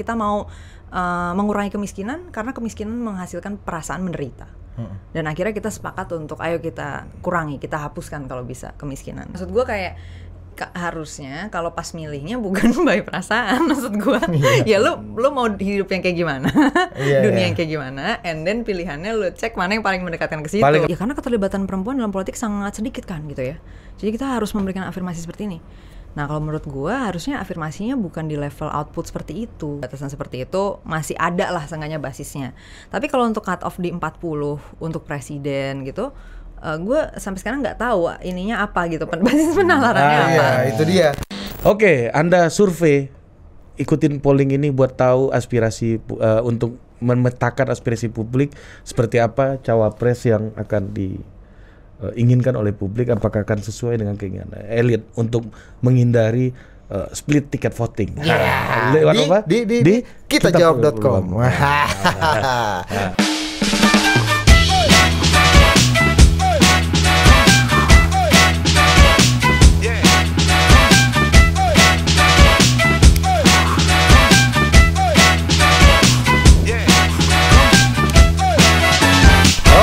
kita mau uh, mengurangi kemiskinan karena kemiskinan menghasilkan perasaan menderita. Hmm. Dan akhirnya kita sepakat untuk ayo kita kurangi, kita hapuskan kalau bisa kemiskinan. Maksud gue kayak harusnya kalau pas milihnya bukan by perasaan maksud gue yeah. ya lu lu mau hidup yang kayak gimana yeah, dunia yeah. yang kayak gimana and then pilihannya lu cek mana yang paling mendekatkan ke situ paling... ya karena keterlibatan perempuan dalam politik sangat sedikit kan gitu ya jadi kita harus memberikan afirmasi seperti ini Nah, kalau menurut gue harusnya afirmasinya bukan di level output seperti itu. Batasan seperti itu masih ada lah seenggaknya basisnya. Tapi kalau untuk cut off di 40 untuk presiden gitu, uh, eh, gue sampai sekarang nggak tahu ah, ininya apa gitu, basis penalarannya ah, apa. Iya, itu dia. Oke, okay, Anda survei ikutin polling ini buat tahu aspirasi uh, untuk memetakan aspirasi publik seperti apa cawapres yang akan di Eh, inginkan oleh publik apakah akan sesuai dengan keinginan elit untuk menghindari uh, split ticket voting. Yeah. Ya. Nah, di, apa? Di, di, di, di kita, kita jawab.com.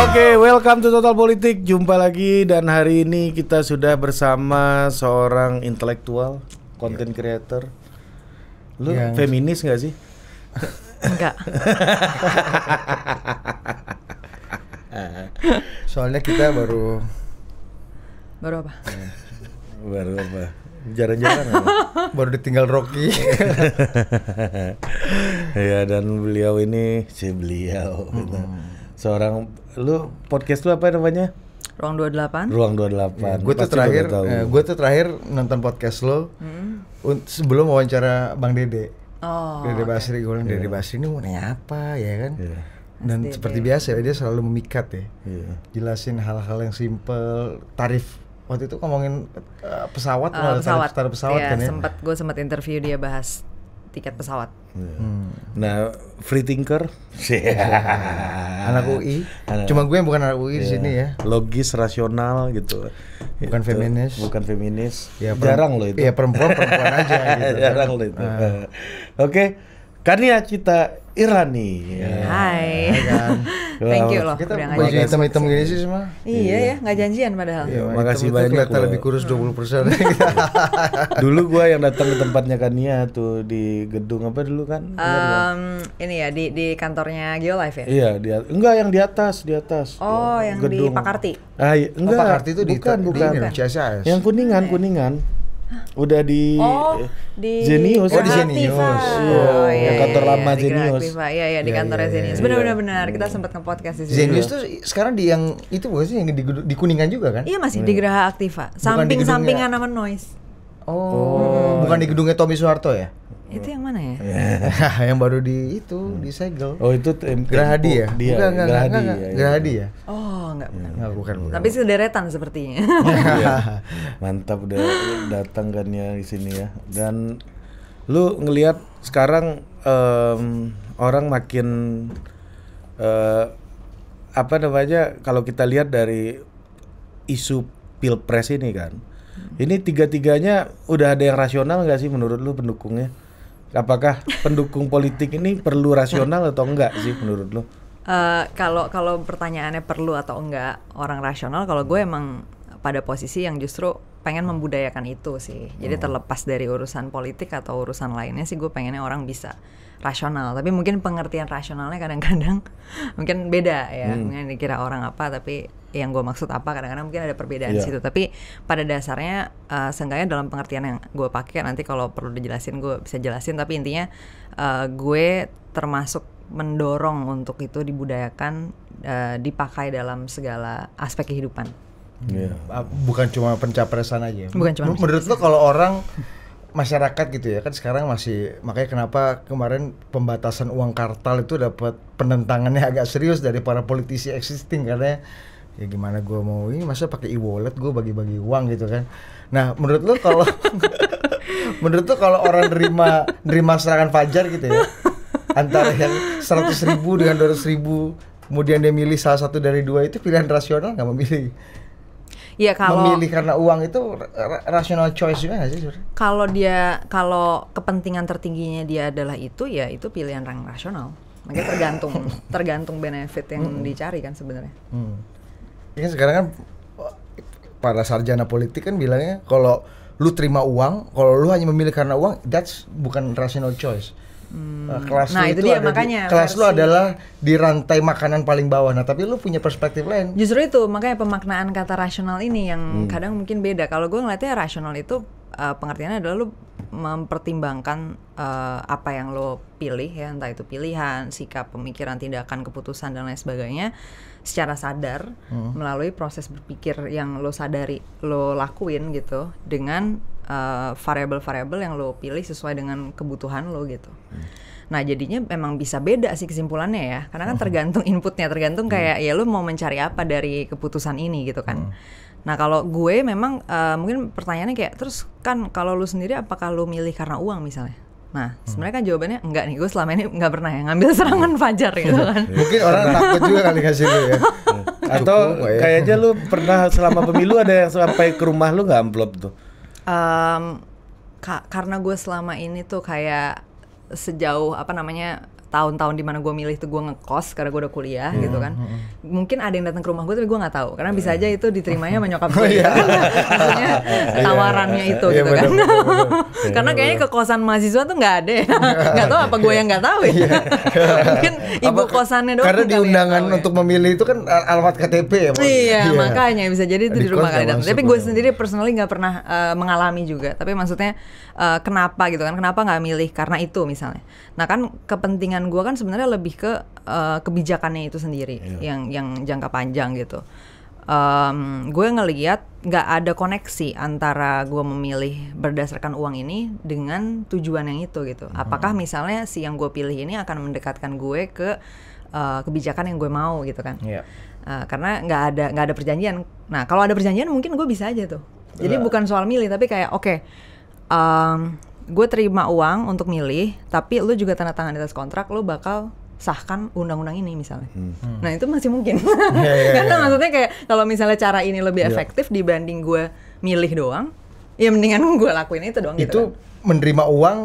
Oke, okay, welcome to Total Politik. Jumpa lagi dan hari ini kita sudah bersama seorang intelektual, content iya. creator. Lu Yang... feminis gak sih? Enggak. Soalnya kita baru baru apa? Iya. baru apa? Jarang-jarang ya. baru ditinggal Rocky. ya dan beliau ini si beliau. Gitu. Hmm seorang lu podcast lu apa namanya? Ruang 28. Ruang 28. Ya, gue tuh terakhir eh, gue tuh terakhir nonton podcast lo hmm. sebelum wawancara Bang Dede. Oh. Dede okay. Basri gue bilang yeah. Dede Basri ini mau nanya apa ya kan? Yeah. Dan Dede. seperti biasa ya, dia selalu memikat ya. Yeah. Jelasin hal-hal yang simple, tarif waktu itu ngomongin uh, pesawat, uh, pesawat. tarif, pesawat yeah, kan ya. sempat gue sempat interview dia bahas tiket pesawat. Iya. Hmm. Nah, free thinker, yeah. anak UI. Cuma gue yang bukan anak UI yeah. di iya. sini ya. Logis, rasional gitu. Bukan itu, feminis. Bukan feminis. Ya, jarang loh itu. Ya perempuan perempuan aja. gitu. Jarang loh itu. Uh. Oke, okay. karya cita Iran nih. Iya. Hai. Iya kan? Thank you loh. Kita ngajak hitam-hitam gini sih semua. Iya ya, nggak janjian padahal. Iya, makasih banyak. Kita lebih kurus 20 persen. dulu gua yang datang ke tempatnya Kania tuh di gedung apa dulu kan? Um, ini ya di di kantornya Life ya? Iya, di enggak yang di atas, di atas. Oh, yang di Pakarti. Ah, oh, enggak. Pakarti itu di bukan. Di Yang Kuningan, Kuningan. Udah di oh, iya. di Genius. Oh, di Genius. Iya, oh, iya, ya, kantor lama iya, Genius. Iya, iya, di kantor iya, iya, Genius. Iya, Benar-benar benar. Kita sempat ke podcast di sini. Genius tuh sekarang di yang itu bukan sih yang di, Kuningan juga kan? Iya, masih di Geraha Aktiva. Samping-sampingan sama Noise. Oh, oh bukan di gedungnya Tommy Soeharto ya? Itu yang mana ya? Iya. yang baru di itu segel. Oh itu tem Gerahadi ya? Dia, bukan, enggak, Gerahadi, enggak, enggak, ya, Gerahadi ya? Oh enggak, bukan. Enggak, bukan, Enggak. Tapi sederetan sepertinya. ya. Mantap udah datang kan ya di sini ya. Dan lu ngelihat sekarang um, orang makin uh, apa namanya kalau kita lihat dari isu pilpres ini kan. Ini tiga-tiganya udah ada yang rasional nggak sih menurut lu pendukungnya? apakah pendukung politik ini perlu rasional atau enggak sih menurut lo? Uh, eh, kalau kalau pertanyaannya perlu atau enggak orang rasional, kalau gue emang pada posisi yang justru pengen membudayakan itu sih. Jadi hmm. terlepas dari urusan politik atau urusan lainnya sih gue pengennya orang bisa rasional tapi mungkin pengertian rasionalnya kadang-kadang mungkin beda ya hmm. mungkin dikira orang apa tapi yang gue maksud apa kadang-kadang mungkin ada perbedaan yeah. situ tapi pada dasarnya uh, seenggaknya dalam pengertian yang gue pakai nanti kalau perlu dijelasin gue bisa jelasin tapi intinya uh, gue termasuk mendorong untuk itu dibudayakan uh, dipakai dalam segala aspek kehidupan. Yeah. Bukan cuma pencapresan aja. Ya? Bukan cuma. Menurut lo kalau orang masyarakat gitu ya kan sekarang masih makanya kenapa kemarin pembatasan uang kartal itu dapat penentangannya agak serius dari para politisi existing karena ya gimana gue mau ini masa pakai e-wallet gue bagi-bagi uang gitu kan nah menurut lo kalau menurut lo kalau orang nerima nerima serangan fajar gitu ya antara yang seratus ribu dengan dua ribu kemudian dia milih salah satu dari dua itu pilihan rasional nggak memilih Iya kalau memilih karena uang itu rational choice juga nggak sih sebenarnya? Kalau dia kalau kepentingan tertingginya dia adalah itu ya itu pilihan yang rasional. Makanya tergantung tergantung benefit yang hmm. dicari kan sebenarnya. Hmm. Ya kan sekarang kan para sarjana politik kan bilangnya kalau lu terima uang, kalau lu hanya memilih karena uang, that's bukan rational choice Hmm. Nah, kelas nah, itu, itu dia makanya di, kelas lu adalah di rantai makanan paling bawah. Nah, tapi lu punya perspektif lain. Justru itu makanya pemaknaan kata rasional ini yang hmm. kadang mungkin beda. Kalau gue ngeliatnya rasional itu uh, pengertiannya adalah lo mempertimbangkan uh, apa yang lo pilih ya entah itu pilihan sikap pemikiran tindakan keputusan dan lain sebagainya secara sadar hmm. melalui proses berpikir yang lo sadari lo lakuin gitu dengan uh, variabel-variabel yang lo pilih sesuai dengan kebutuhan lo gitu hmm. Nah jadinya memang bisa beda sih kesimpulannya ya, karena kan hmm. tergantung inputnya, tergantung hmm. kayak hmm. ya lo mau mencari apa dari keputusan ini gitu kan. Hmm. Nah kalau gue memang uh, mungkin pertanyaannya kayak terus kan kalau lu sendiri apakah lu milih karena uang misalnya? Nah, hmm. sebenarnya kan jawabannya enggak nih. Gue selama ini enggak pernah ya ngambil serangan hmm. fajar gitu iya. kan. Mungkin orang takut juga kali ngasih lu ya. Atau ya. kayaknya lu pernah selama pemilu ada yang sampai ke rumah lu nggak amplop tuh? Um, ka karena gue selama ini tuh kayak sejauh apa namanya tahun-tahun di mana gue milih tuh gue ngekos karena gue udah kuliah hmm. gitu kan hmm, hmm. mungkin ada yang datang ke rumah gue tapi gue nggak tahu karena bisa iya. aja itu diterimanya menyokap gue oh, ya. iya. maksudnya iya, tawarannya iya, itu gitu kan karena kayaknya kekosan mahasiswa tuh nggak ada ya. nggak tahu apa gue yang nggak tahu ya mungkin ibu apa, kosannya doang karena ya, diundangan ya. untuk memilih itu kan alamat KTP ya iya makanya bisa jadi itu di, rumah kalian tapi gue sendiri personally nggak pernah eh, mengalami juga tapi maksudnya eh, kenapa gitu kan kenapa nggak milih karena itu misalnya nah kan kepentingan gue kan sebenarnya lebih ke uh, kebijakannya itu sendiri yeah. yang yang jangka panjang gitu um, gue ngeliat nggak ada koneksi antara gue memilih berdasarkan uang ini dengan tujuan yang itu gitu. Hmm. Apakah misalnya si yang gue pilih ini akan mendekatkan gue ke uh, kebijakan yang gue mau gitu kan? Yeah. Iya. Uh, karena nggak ada nggak ada perjanjian. Nah kalau ada perjanjian mungkin gue bisa aja tuh. Jadi uh. bukan soal milih tapi kayak oke. Okay, um, gue terima uang untuk milih, tapi lu juga tanda tangan di atas kontrak, lu bakal sahkan undang-undang ini misalnya. Hmm. hmm. Nah itu masih mungkin. Yeah, yeah, yeah. Karena iya. maksudnya kayak kalau misalnya cara ini lebih yeah. efektif dibanding gue milih doang, ya mendingan gue lakuin itu doang. Gitu itu gitu kan. menerima uang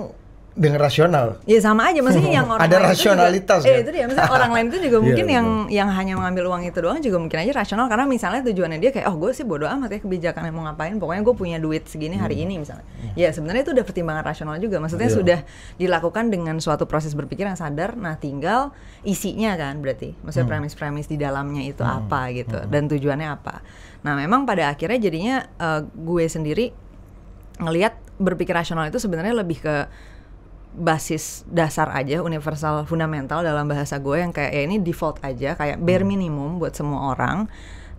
dengan rasional. Ya sama aja maksudnya yang orang ada rasionalitas. Juga, eh, kan? Eh itu dia maksudnya orang lain itu juga iya, mungkin yeah, yang betul. yang hanya mengambil uang itu doang juga mungkin aja rasional karena misalnya tujuannya dia kayak oh gue sih bodoh amat ya kebijakan mau ngapain pokoknya gue punya duit segini hari hmm. ini misalnya. Hmm. Ya sebenarnya itu udah pertimbangan rasional juga maksudnya yeah. sudah dilakukan dengan suatu proses berpikir yang sadar nah tinggal isinya kan berarti maksudnya hmm. premis-premis di dalamnya itu hmm. apa gitu hmm. dan tujuannya apa. Nah memang pada akhirnya jadinya uh, gue sendiri ngelihat berpikir rasional itu sebenarnya lebih ke basis dasar aja universal fundamental dalam bahasa gue yang kayak ya ini default aja kayak bare hmm. minimum buat semua orang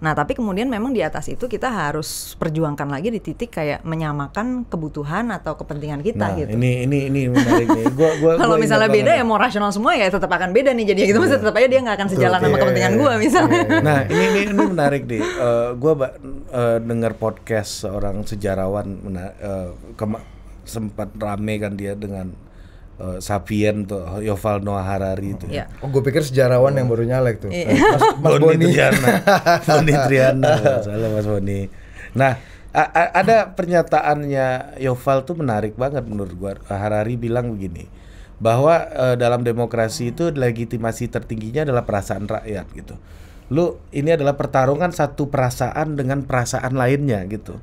nah tapi kemudian memang di atas itu kita harus perjuangkan lagi di titik kayak menyamakan kebutuhan atau kepentingan kita nah, gitu ini ini ini menarik nih gua, gua, kalau misalnya beda banget. ya mau rasional semua ya tetap akan beda nih jadi gitu yeah. Iya. tetap aja dia nggak akan sejalan Betul, sama yeah, kepentingan yeah, gue iya. misalnya yeah. nah ini ini, ini menarik nih uh, eh, gue uh, dengar podcast seorang sejarawan uh, sempat rame kan dia dengan Eh, Sapien tuh Yoval Noah Harari itu. Ya. Oh, gue pikir sejarawan oh. yang baru nyalek tuh. Iya. Eh, Mas, Mas Boni Triana. Boni Triana. Salah Mas Boni. Nah, ada pernyataannya Yoval tuh menarik banget menurut gue. Harari bilang begini bahwa uh, dalam demokrasi itu legitimasi tertingginya adalah perasaan rakyat gitu. Lu ini adalah pertarungan satu perasaan dengan perasaan lainnya gitu.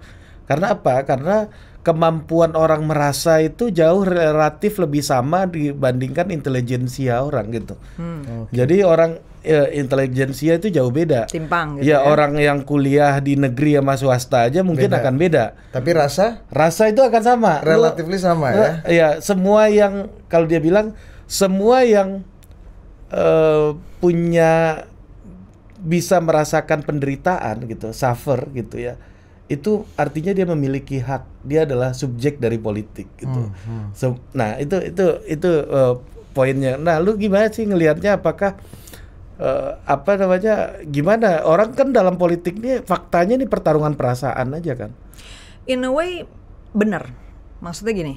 Karena apa? Karena kemampuan orang merasa itu jauh relatif lebih sama dibandingkan intelijensia orang gitu. Hmm. Oh, okay. Jadi orang ya, intelijensia itu jauh beda. Timpang. Gitu ya, ya orang yang kuliah di negeri sama swasta aja mungkin beda. akan beda. Tapi rasa? Rasa itu akan sama. Relatif sama eh, ya. Iya semua yang kalau dia bilang semua yang uh, punya bisa merasakan penderitaan gitu, suffer gitu ya itu artinya dia memiliki hak dia adalah subjek dari politik gitu hmm, hmm. So, nah itu itu itu uh, poinnya nah lu gimana sih ngelihatnya apakah uh, apa namanya gimana orang kan dalam politik ini faktanya ini pertarungan perasaan aja kan in a way benar maksudnya gini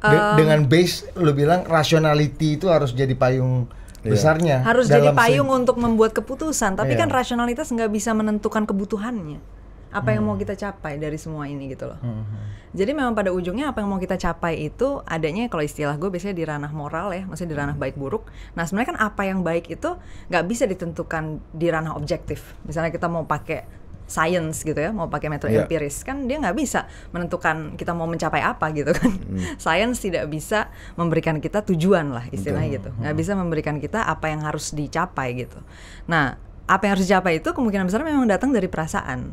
um, dengan base lu bilang rationality itu harus jadi payung iya. besarnya harus jadi payung untuk membuat keputusan tapi iya. kan rasionalitas nggak bisa menentukan kebutuhannya apa yang mau hmm. kita capai dari semua ini gitu loh. Hmm, hmm. Jadi memang pada ujungnya apa yang mau kita capai itu adanya kalau istilah gue biasanya di ranah moral ya, maksudnya di ranah baik buruk. Nah sebenarnya kan apa yang baik itu nggak bisa ditentukan di ranah objektif. Misalnya kita mau pakai science gitu ya, mau pakai metode yeah. empiris kan dia nggak bisa menentukan kita mau mencapai apa gitu kan. Mm. Science tidak bisa memberikan kita tujuan lah istilahnya gitu, nggak bisa memberikan kita apa yang harus dicapai gitu. Nah apa yang harus dicapai itu kemungkinan besar memang datang dari perasaan.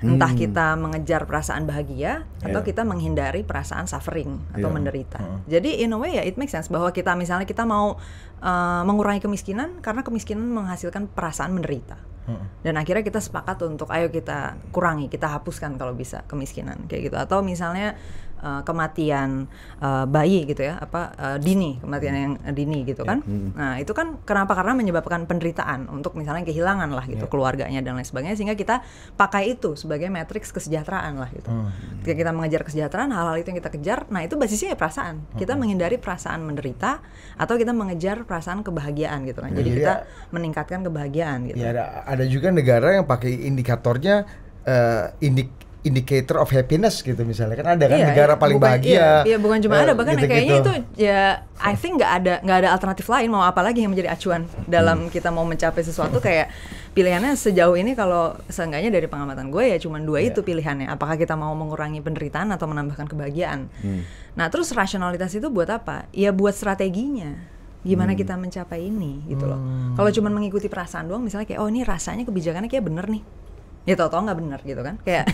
Entah hmm. kita mengejar perasaan bahagia atau iya. kita menghindari perasaan suffering atau yeah. menderita. Uh. Jadi in a way ya it makes sense bahwa kita misalnya kita mau uh, mengurangi kemiskinan karena kemiskinan menghasilkan perasaan menderita. Hmm. Dan akhirnya kita sepakat untuk ayo kita kurangi, kita hapuskan kalau bisa kemiskinan kayak gitu. Atau misalnya uh, kematian uh, bayi gitu ya apa uh, dini kematian yang dini gitu ya, kan yeah. Hmm. nah itu kan kenapa karena menyebabkan penderitaan untuk misalnya kehilangan lah gitu yeah. keluarganya dan lain sebagainya sehingga kita pakai itu sebagai matriks kesejahteraan lah gitu hmm. ketika kita mengejar kesejahteraan hal-hal itu yang kita kejar nah itu basisnya ya perasaan kita oh. menghindari perasaan menderita atau kita mengejar perasaan kebahagiaan gitu kan jadi, jadi kita ya- meningkatkan kebahagiaan gitu ya ada ada juga negara yang pakai indikatornya uh, indik indicator of happiness gitu misalnya kan ada kan iya, negara iya, paling bukan, bahagia. Iya, iya bukan cuma uh, ada bahkan gitu, kayaknya gitu. itu ya I think nggak ada nggak ada alternatif lain mau apa lagi yang menjadi acuan dalam hmm. kita mau mencapai sesuatu kayak pilihannya sejauh ini kalau seenggaknya dari pengamatan gue ya cuma dua yeah. itu pilihannya apakah kita mau mengurangi penderitaan atau menambahkan kebahagiaan. Hmm. Nah terus rasionalitas itu buat apa? Ya buat strateginya gimana hmm. kita mencapai ini gitu loh. Hmm. Kalau cuma mengikuti perasaan doang misalnya kayak oh ini rasanya kebijakannya kayak bener nih ya tau tau nggak benar gitu kan kayak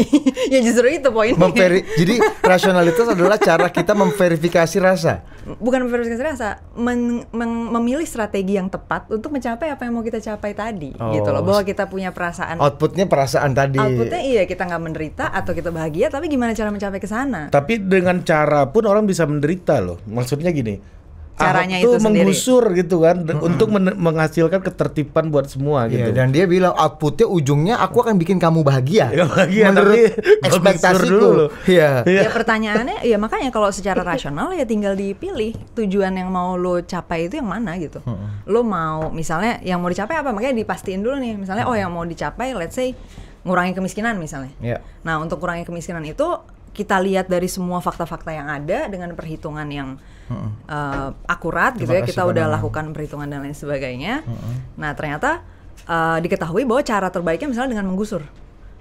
ya justru itu poinnya jadi rasionalitas adalah cara kita memverifikasi rasa bukan memverifikasi rasa men men memilih strategi yang tepat untuk mencapai apa yang mau kita capai tadi oh. gitu loh bahwa kita punya perasaan outputnya perasaan tadi outputnya iya kita nggak menderita atau kita bahagia tapi gimana cara mencapai ke sana tapi dengan cara pun orang bisa menderita loh maksudnya gini caranya Ahok itu sendiri. gitu kan -hmm. untuk men menghasilkan ketertiban buat semua iya, gitu. Yeah, dan dia bilang outputnya ujungnya aku akan bikin kamu bahagia. Ya, bahagia menurut ekspektasiku. Iya. Ya. ya pertanyaannya ya makanya kalau secara rasional ya tinggal dipilih tujuan yang mau lo capai itu yang mana gitu. Hmm. Lo mau misalnya yang mau dicapai apa makanya dipastiin dulu nih misalnya oh yang mau dicapai let's say ngurangi kemiskinan misalnya. Yeah. Nah, untuk kurangi kemiskinan itu kita lihat dari semua fakta-fakta yang ada dengan perhitungan yang uh akurat Terima akurat gitu ya kita udah lakukan perhitungan dan lain sebagainya uh-uh. nah ternyata uh, diketahui bahwa cara terbaiknya misalnya dengan menggusur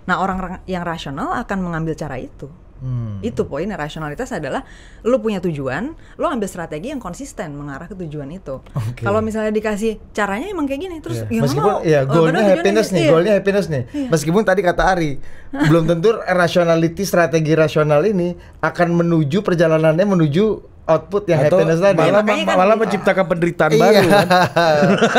nah orang yang rasional akan mengambil cara itu Hmm. Itu poin rasionalitas adalah lo punya tujuan, lo ambil strategi yang konsisten mengarah ke tujuan itu. Okay. Kalau misalnya dikasih caranya emang kayak gini terus yeah. Meskipun mau, ya oh, goalnya happiness gitu. nih, iya. goalnya happiness nih. Iya. Meskipun tadi kata Ari, belum tentu rationality strategi rasional ini akan menuju perjalanannya menuju output yang Atau happiness tadi. Malah, ya, kan malah gitu. menciptakan iya. penderitaan iya. baru. Kan?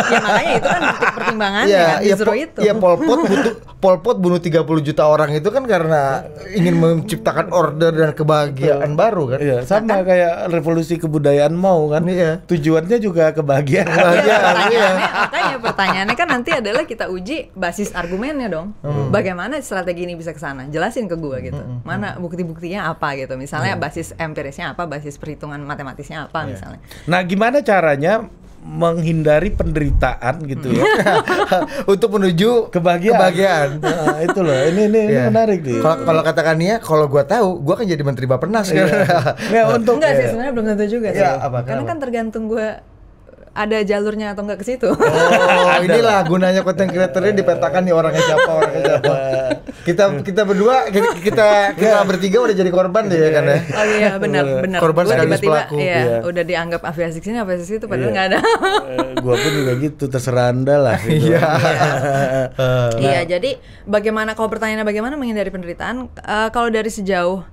ya makanya itu kan pertimbangannya ya, kan, ya, po, itu. Ya Polpot butuh Polpot bunuh 30 juta orang itu kan karena ingin menciptakan order dan kebahagiaan Betul. Iya. baru kan. ya, sama kan? kayak revolusi kebudayaan mau kan. Iya. Tujuannya juga kebahagiaan. Iya, kebahagiaan. ya. pertanyaannya, makanya pertanyaannya kan nanti adalah kita uji basis argumennya dong. Hmm. Bagaimana strategi ini bisa ke sana? Jelasin ke gua gitu. Hmm. hmm, hmm. Mana bukti-buktinya apa gitu. Misalnya hmm. basis empirisnya apa, basis perhitungan hitungan matematisnya apa yeah. misalnya. Nah, gimana caranya menghindari penderitaan gitu ya untuk menuju kebahagiaan. kebahagiaan. nah, itu loh. Ini ini, ini iya. menarik nih. Kalau kalau katakan ya kalau gua tahu, gua kan jadi menteri Bapenas kan. ya, untuk Enggak yeah. sih sebenarnya belum tentu juga yeah, sih. Apa, Karena kan tergantung gua ada jalurnya atau enggak ke situ. Oh, inilah gunanya konten kreatornya dipetakan nih orangnya siapa, orangnya siapa. Kita kita berdua kita kita, kita bertiga udah jadi korban deh ya kan ya. Oh iya, benar, benar. Korban -tiba pelaku. Iya, ya. udah dianggap afiliasi sini sih situ padahal enggak iya. ada. Eh, gua pun juga gitu, terserah Anda lah gitu. Iya. Iya, iya jadi bagaimana kalau pertanyaannya bagaimana menghindari penderitaan? Uh, kalau dari sejauh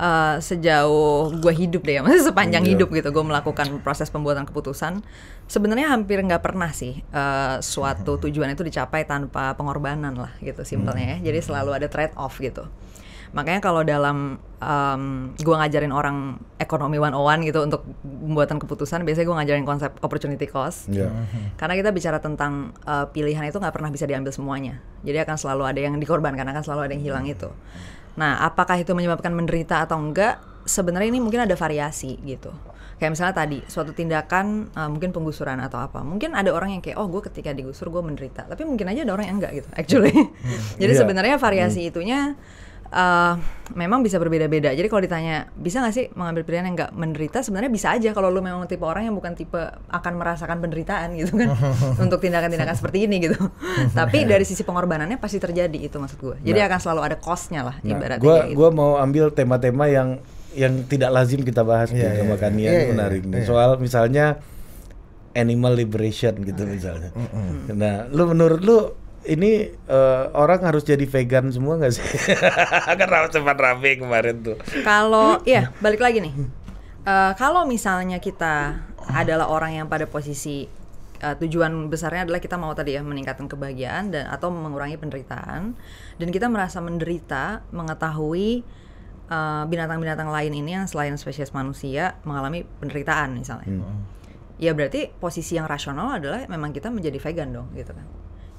uh, sejauh gue hidup deh ya, maksudnya sepanjang yeah. hidup gitu gue melakukan proses pembuatan keputusan sebenarnya hampir nggak pernah sih uh, suatu mm-hmm. tujuan itu dicapai tanpa pengorbanan lah gitu simpelnya ya jadi mm-hmm. selalu ada trade off gitu makanya kalau dalam um, gue ngajarin orang ekonomi one oh one gitu untuk pembuatan keputusan biasanya gue ngajarin konsep opportunity cost yeah. Mm-hmm. karena kita bicara tentang uh, pilihan itu nggak pernah bisa diambil semuanya jadi akan selalu ada yang dikorbankan akan selalu ada yang hilang itu Nah, apakah itu menyebabkan menderita atau enggak? Sebenarnya ini mungkin ada variasi gitu. Kayak misalnya tadi suatu tindakan uh, mungkin penggusuran atau apa. Mungkin ada orang yang kayak oh gue ketika digusur gue menderita, tapi mungkin aja ada orang yang enggak gitu actually. Hmm. Jadi yeah. sebenarnya variasi mm. itunya uh, memang bisa berbeda-beda. Jadi kalau ditanya bisa nggak sih mengambil pilihan yang nggak menderita, sebenarnya bisa aja kalau lu memang tipe orang yang bukan tipe akan merasakan penderitaan gitu kan untuk tindakan-tindakan seperti ini gitu. Tapi dari sisi pengorbanannya pasti terjadi itu maksud gue. Jadi nah, akan selalu ada costnya lah nah, ibaratnya. Gue gitu. gua mau ambil tema-tema yang yang tidak lazim kita bahas yeah, gitu yeah, yeah, yeah, menarik yeah, nih iya. soal misalnya animal liberation gitu misalnya. Nah, lu menurut lu ini uh, orang harus jadi vegan semua nggak sih? Karena cepat rame kemarin tuh. Kalau ya balik lagi nih, uh, kalau misalnya kita adalah orang yang pada posisi uh, tujuan besarnya adalah kita mau tadi ya meningkatkan kebahagiaan dan atau mengurangi penderitaan dan kita merasa menderita mengetahui binatang-binatang uh, lain ini yang selain spesies manusia mengalami penderitaan misalnya. Hmm. Ya berarti posisi yang rasional adalah memang kita menjadi vegan dong gitu kan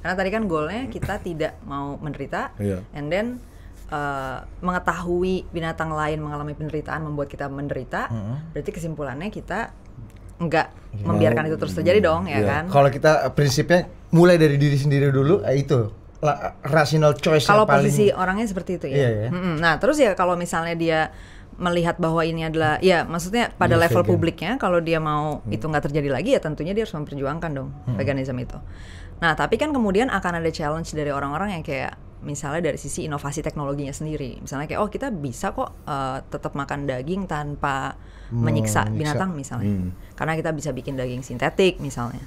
karena tadi kan goalnya kita tidak mau menderita, yeah. and then uh, mengetahui binatang lain mengalami penderitaan membuat kita menderita, hmm. berarti kesimpulannya kita nggak membiarkan itu terus terjadi dong ya, ya. kan? Kalau kita eh, prinsipnya mulai dari diri sendiri dulu eh, itu la, rational choice kalau paling... orangnya seperti itu ya. yeah, iya. nah terus ya kalau misalnya dia melihat bahwa ini adalah ya maksudnya pada yes, iya, level publiknya kalau dia mau hmm. itu nggak terjadi lagi ya tentunya dia harus memperjuangkan dong hmm. veganisme itu. Nah, tapi kan kemudian akan ada challenge dari orang-orang yang kayak misalnya dari sisi inovasi teknologinya sendiri. Misalnya kayak oh kita bisa kok uh, tetap makan daging tanpa menyiksa binatang misalnya. Hmm. Karena kita bisa bikin daging sintetik misalnya.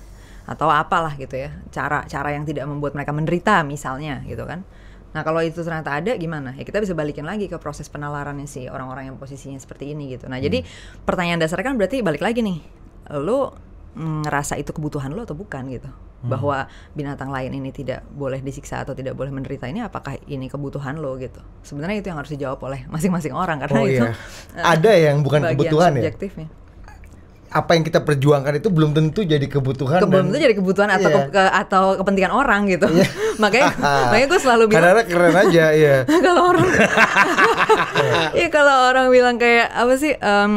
Atau apalah gitu ya. Cara-cara yang tidak membuat mereka menderita misalnya gitu kan. Nah, kalau itu ternyata ada gimana? Ya kita bisa balikin lagi ke proses penalarannya sih orang-orang yang posisinya seperti ini gitu. Nah, hmm. jadi pertanyaan dasarnya kan berarti balik lagi nih. Lu mm, ngerasa itu kebutuhan lo atau bukan gitu hmm. bahwa binatang lain ini tidak boleh disiksa atau tidak boleh menderita ini apakah ini kebutuhan lo gitu sebenarnya itu yang harus dijawab oleh masing-masing orang karena oh, itu iya. Eh, ada yang bukan kebutuhan ya apa yang kita perjuangkan itu belum tentu jadi kebutuhan belum tentu jadi kebutuhan atau yeah. Iya. ke, atau kepentingan orang gitu yeah. makanya makanya gue selalu bilang karena keren aja ya kalau orang ya kalau orang bilang kayak apa sih um,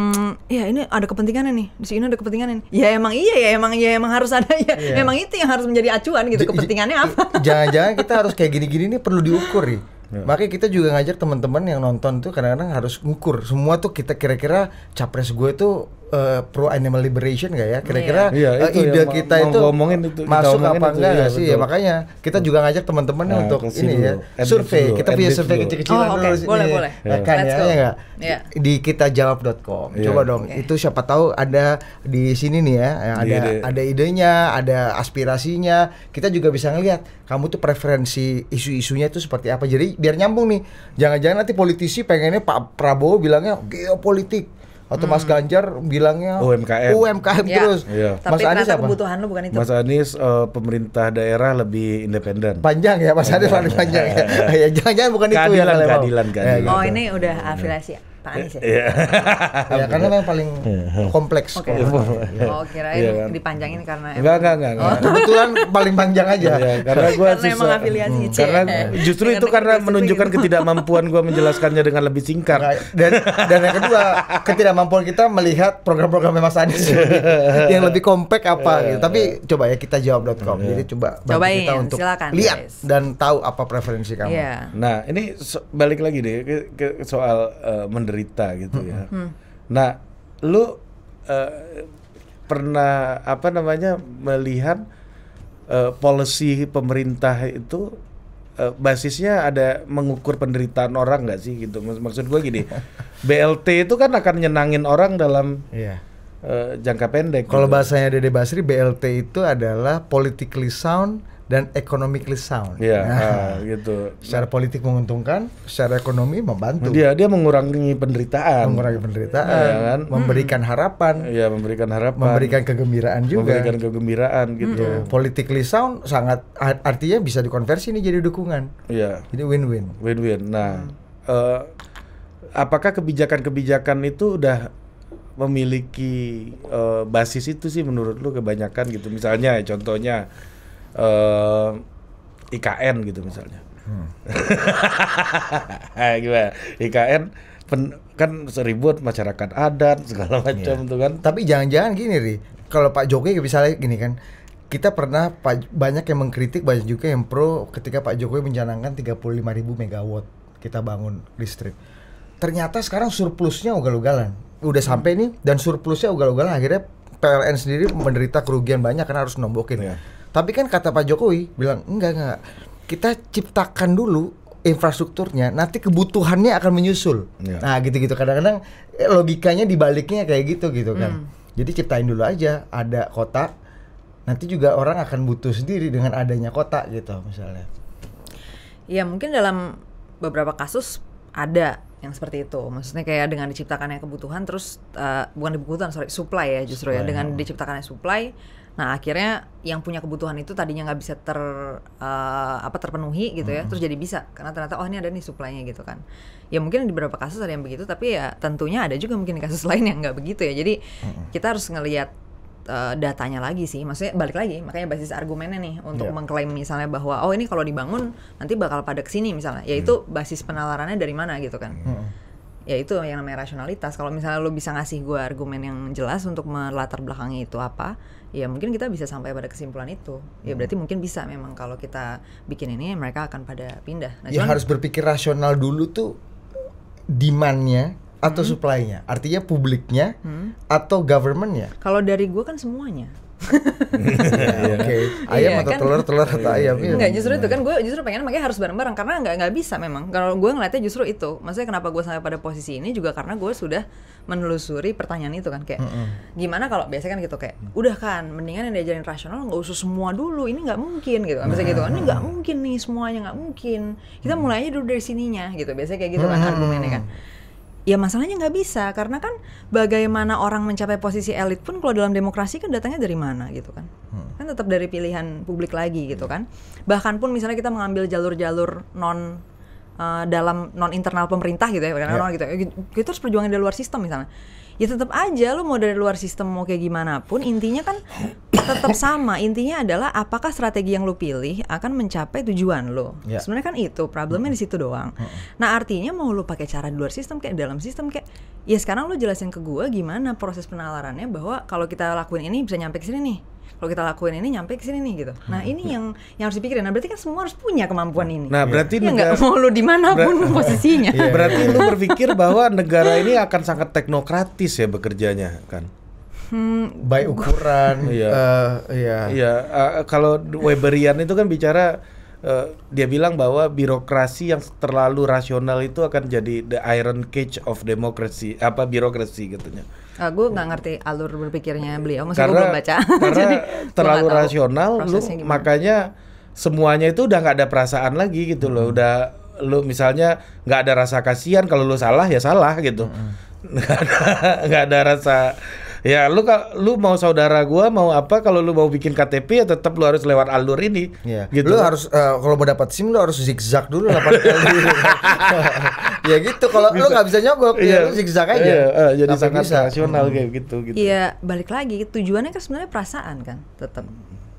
ya ini ada kepentingan nih di sini ada kepentingan nih ya emang iya ya emang ya emang harus ada ya yeah. emang itu yang harus menjadi acuan gitu J kepentingannya apa jangan-jangan kita harus kayak gini-gini nih perlu diukur nih Ya. Makanya kita juga ngajak teman-teman yang nonton tuh kadang-kadang harus ngukur semua tuh kita kira-kira capres gue tuh uh, pro animal liberation nggak ya? Kira-kira yeah. Iya. Iya, uh, ide kita itu ngomongin itu masuk ngomongin apa enggak iya, sih? Ya makanya kita juga ngajak teman-teman nah, untuk ini ya, dulu. ya, survei. Kita punya survei kecil-kecilan oh, okay. dulu. Boleh, iya. boleh. Kan ya enggak? Ya yeah. Di kitajawab.com. Yeah. Coba dong. Okay. Itu siapa tahu ada di sini nih ya, eh, ada yeah, yeah. ada idenya, ada aspirasinya. Kita juga bisa ngelihat kamu tuh preferensi isu-isunya itu seperti apa. Jadi biar nyambung nih. Jangan-jangan nanti politisi pengennya Pak Prabowo bilangnya geopolitik atau hmm. Mas Ganjar bilangnya UMKM UMKM ya. terus. Ya. Mas Tapi Anies apa? kebutuhan lu bukan itu. Mas Anies uh, pemerintah daerah lebih independen. Panjang ya Mas Anies paling panjang ya. Iya, jangan-jangan bukan keadilan, itu ya keadilan, keadilan, ya, keadilan. Oh, ini udah afiliasi Ya. Pak ya? ya, karena yang paling iya. kompleks. Oke. Okay. Iya, oh, kirain iya kan? dipanjangin karena Enggak, enggak, enggak, enggak. Oh. Kebetulan paling panjang aja. ya, karena gua karena susah. emang hmm. Karena iya. justru itu karena menunjukkan itu. ketidakmampuan gua menjelaskannya dengan lebih singkat. Dan dan yang kedua, ketidakmampuan kita melihat program-program Mas Anies yang lebih kompleks apa gitu. Tapi coba ya kita jawab.com. Jadi coba Cobain, kita untuk silakan, lihat guys. dan tahu apa preferensi kamu. Yeah. Nah, ini so balik lagi deh ke, ke soal uh, menderita gitu ya. Hmm. Nah, lu uh, pernah apa namanya melihat uh, policy pemerintah itu uh, basisnya ada mengukur penderitaan orang nggak sih gitu maksud gue gini BLT itu kan akan nyenangin orang dalam yeah. Iya. uh, jangka pendek kalau gitu. bahasanya Dede Basri BLT itu adalah politically sound dan economically sound. Iya, nah, ah, gitu. Secara politik menguntungkan, secara ekonomi membantu. Dia dia mengurangi penderitaan. Mengurangi penderitaan, ya, kan? memberikan hmm. harapan. Iya, memberikan harapan. Memberikan kegembiraan juga. Memberikan kegembiraan gitu. Hmm. Politically sound sangat artinya bisa dikonversi ini jadi dukungan. Iya. Jadi win-win. Win-win. Nah, hmm. uh, apakah kebijakan-kebijakan itu udah memiliki uh, basis itu sih menurut lu kebanyakan gitu. Misalnya contohnya uh, eh, IKN gitu misalnya. Hmm. Eh, gimana? IKN pen, kan seribut masyarakat adat segala iya. macam yeah. tuh kan. Tapi jangan-jangan gini ri, kalau Pak Jokowi misalnya gini kan, kita pernah Pak, banyak yang mengkritik banyak juga yang pro ketika Pak Jokowi mencanangkan 35 ribu megawatt kita bangun listrik. Ternyata sekarang surplusnya ugal-ugalan, udah hmm. sampai nih dan surplusnya ugal-ugalan akhirnya PLN sendiri menderita kerugian banyak karena harus nombokin. Yeah tapi kan kata Pak Jokowi bilang enggak enggak. Kita ciptakan dulu infrastrukturnya nanti kebutuhannya akan menyusul Ya. nah gitu-gitu kadang-kadang eh, logikanya dibaliknya kayak gitu gitu kan Hmm. jadi ciptain dulu aja ada kota nanti juga orang akan butuh sendiri dengan adanya kota gitu misalnya ya mungkin dalam beberapa kasus ada yang seperti itu maksudnya kayak dengan diciptakannya kebutuhan terus uh, bukan kebutuhan sorry supply ya justru ya. supply, ya dengan ya. diciptakannya supply Nah akhirnya yang punya kebutuhan itu tadinya nggak bisa ter uh, apa terpenuhi gitu ya, mm -hmm. terus jadi bisa karena ternyata oh ini ada nih suplainya gitu kan. Ya mungkin di beberapa kasus ada yang begitu, tapi ya tentunya ada juga mungkin kasus lain yang nggak begitu ya. Jadi mm -hmm. kita harus ngelihat uh, datanya lagi sih, maksudnya balik lagi, makanya basis argumennya nih untuk yeah. mengklaim misalnya bahwa oh ini kalau dibangun nanti bakal pada kesini misalnya, yaitu mm. basis penalarannya dari mana gitu kan. Mm -hmm ya itu yang namanya rasionalitas kalau misalnya lo bisa ngasih gue argumen yang jelas untuk melatar belakangnya itu apa ya mungkin kita bisa sampai pada kesimpulan itu ya hmm. berarti mungkin bisa memang kalau kita bikin ini mereka akan pada pindah nah, ya cuman, harus berpikir rasional dulu tuh demandnya atau hmm. supply-nya artinya publiknya hmm. atau government-nya? kalau dari gue kan semuanya Iya. Oke. Okay. Ayam iya, atau kan, telur, telur atau iya, ayam. ya. Enggak, iya. justru itu kan gue justru pengen makanya harus bareng-bareng karena nggak nggak bisa memang. Kalau gue ngeliatnya justru itu. Maksudnya kenapa gue sampai pada posisi ini juga karena gue sudah menelusuri pertanyaan itu kan kayak mm -hmm. gimana kalau biasanya kan gitu kayak udah kan mendingan yang diajarin rasional nggak usah semua dulu ini nggak mungkin gitu kan biasanya gitu kan ini nggak mungkin nih semuanya nggak mungkin kita mulainya dulu dari sininya gitu biasanya kayak gitu kan mm -hmm. argumennya kan ya masalahnya nggak bisa karena kan bagaimana orang mencapai posisi elit pun kalau dalam demokrasi kan datangnya dari mana gitu kan hmm. kan tetap dari pilihan publik lagi gitu kan bahkan pun misalnya kita mengambil jalur-jalur non uh, dalam non internal pemerintah gitu ya, ya. karena yeah. non gitu kita harus perjuangan di luar sistem misalnya ya tetap aja lo mau dari luar sistem mau kayak gimana pun intinya kan tetap sama intinya adalah apakah strategi yang lo pilih akan mencapai tujuan lo ya. sebenarnya kan itu problemnya di situ doang nah artinya mau lo pakai cara di luar sistem kayak dalam sistem kayak ya sekarang lo jelasin ke gue gimana proses penalarannya bahwa kalau kita lakuin ini bisa nyampe ke sini nih kalau kita lakuin ini nyampe ke sini nih gitu. Nah, hmm. ini yang yang harus dipikirin. Nah, berarti kan semua harus punya kemampuan ini. Nah, berarti ya, negara mau lu dimanapun ber- posisinya. Iya. Berarti lu berpikir bahwa negara ini akan sangat teknokratis ya bekerjanya kan. Hmm, baik ukuran iya. uh, iya. Iya, uh, kalau Weberian itu kan bicara Eh, dia bilang bahwa birokrasi yang terlalu rasional itu akan jadi the iron cage of democracy apa birokrasi katanya. Uh, ah, gue nggak ngerti alur berpikirnya beliau, maksud belum baca. Karena jadi terlalu rasional, lu, makanya semuanya itu udah nggak ada perasaan lagi gitu loh, hmm. udah lu misalnya nggak ada rasa kasihan kalau lu salah ya salah gitu hmm. nggak hmm. ada nggak ada rasa Ya lu lu mau saudara gua mau apa kalau lu mau bikin KTP ya tetap lu harus lewat alur ini. Ya. Gitu. Lu harus uh, kalau mau dapat SIM lu harus zigzag dulu 8 kali. ya gitu kalau lu nggak bisa nyogok ya iya. lu zigzag aja. Iya, uh, jadi sangat bisa. rasional hmm. kayak gitu gitu. Iya, balik lagi tujuannya kan sebenarnya perasaan kan tetap.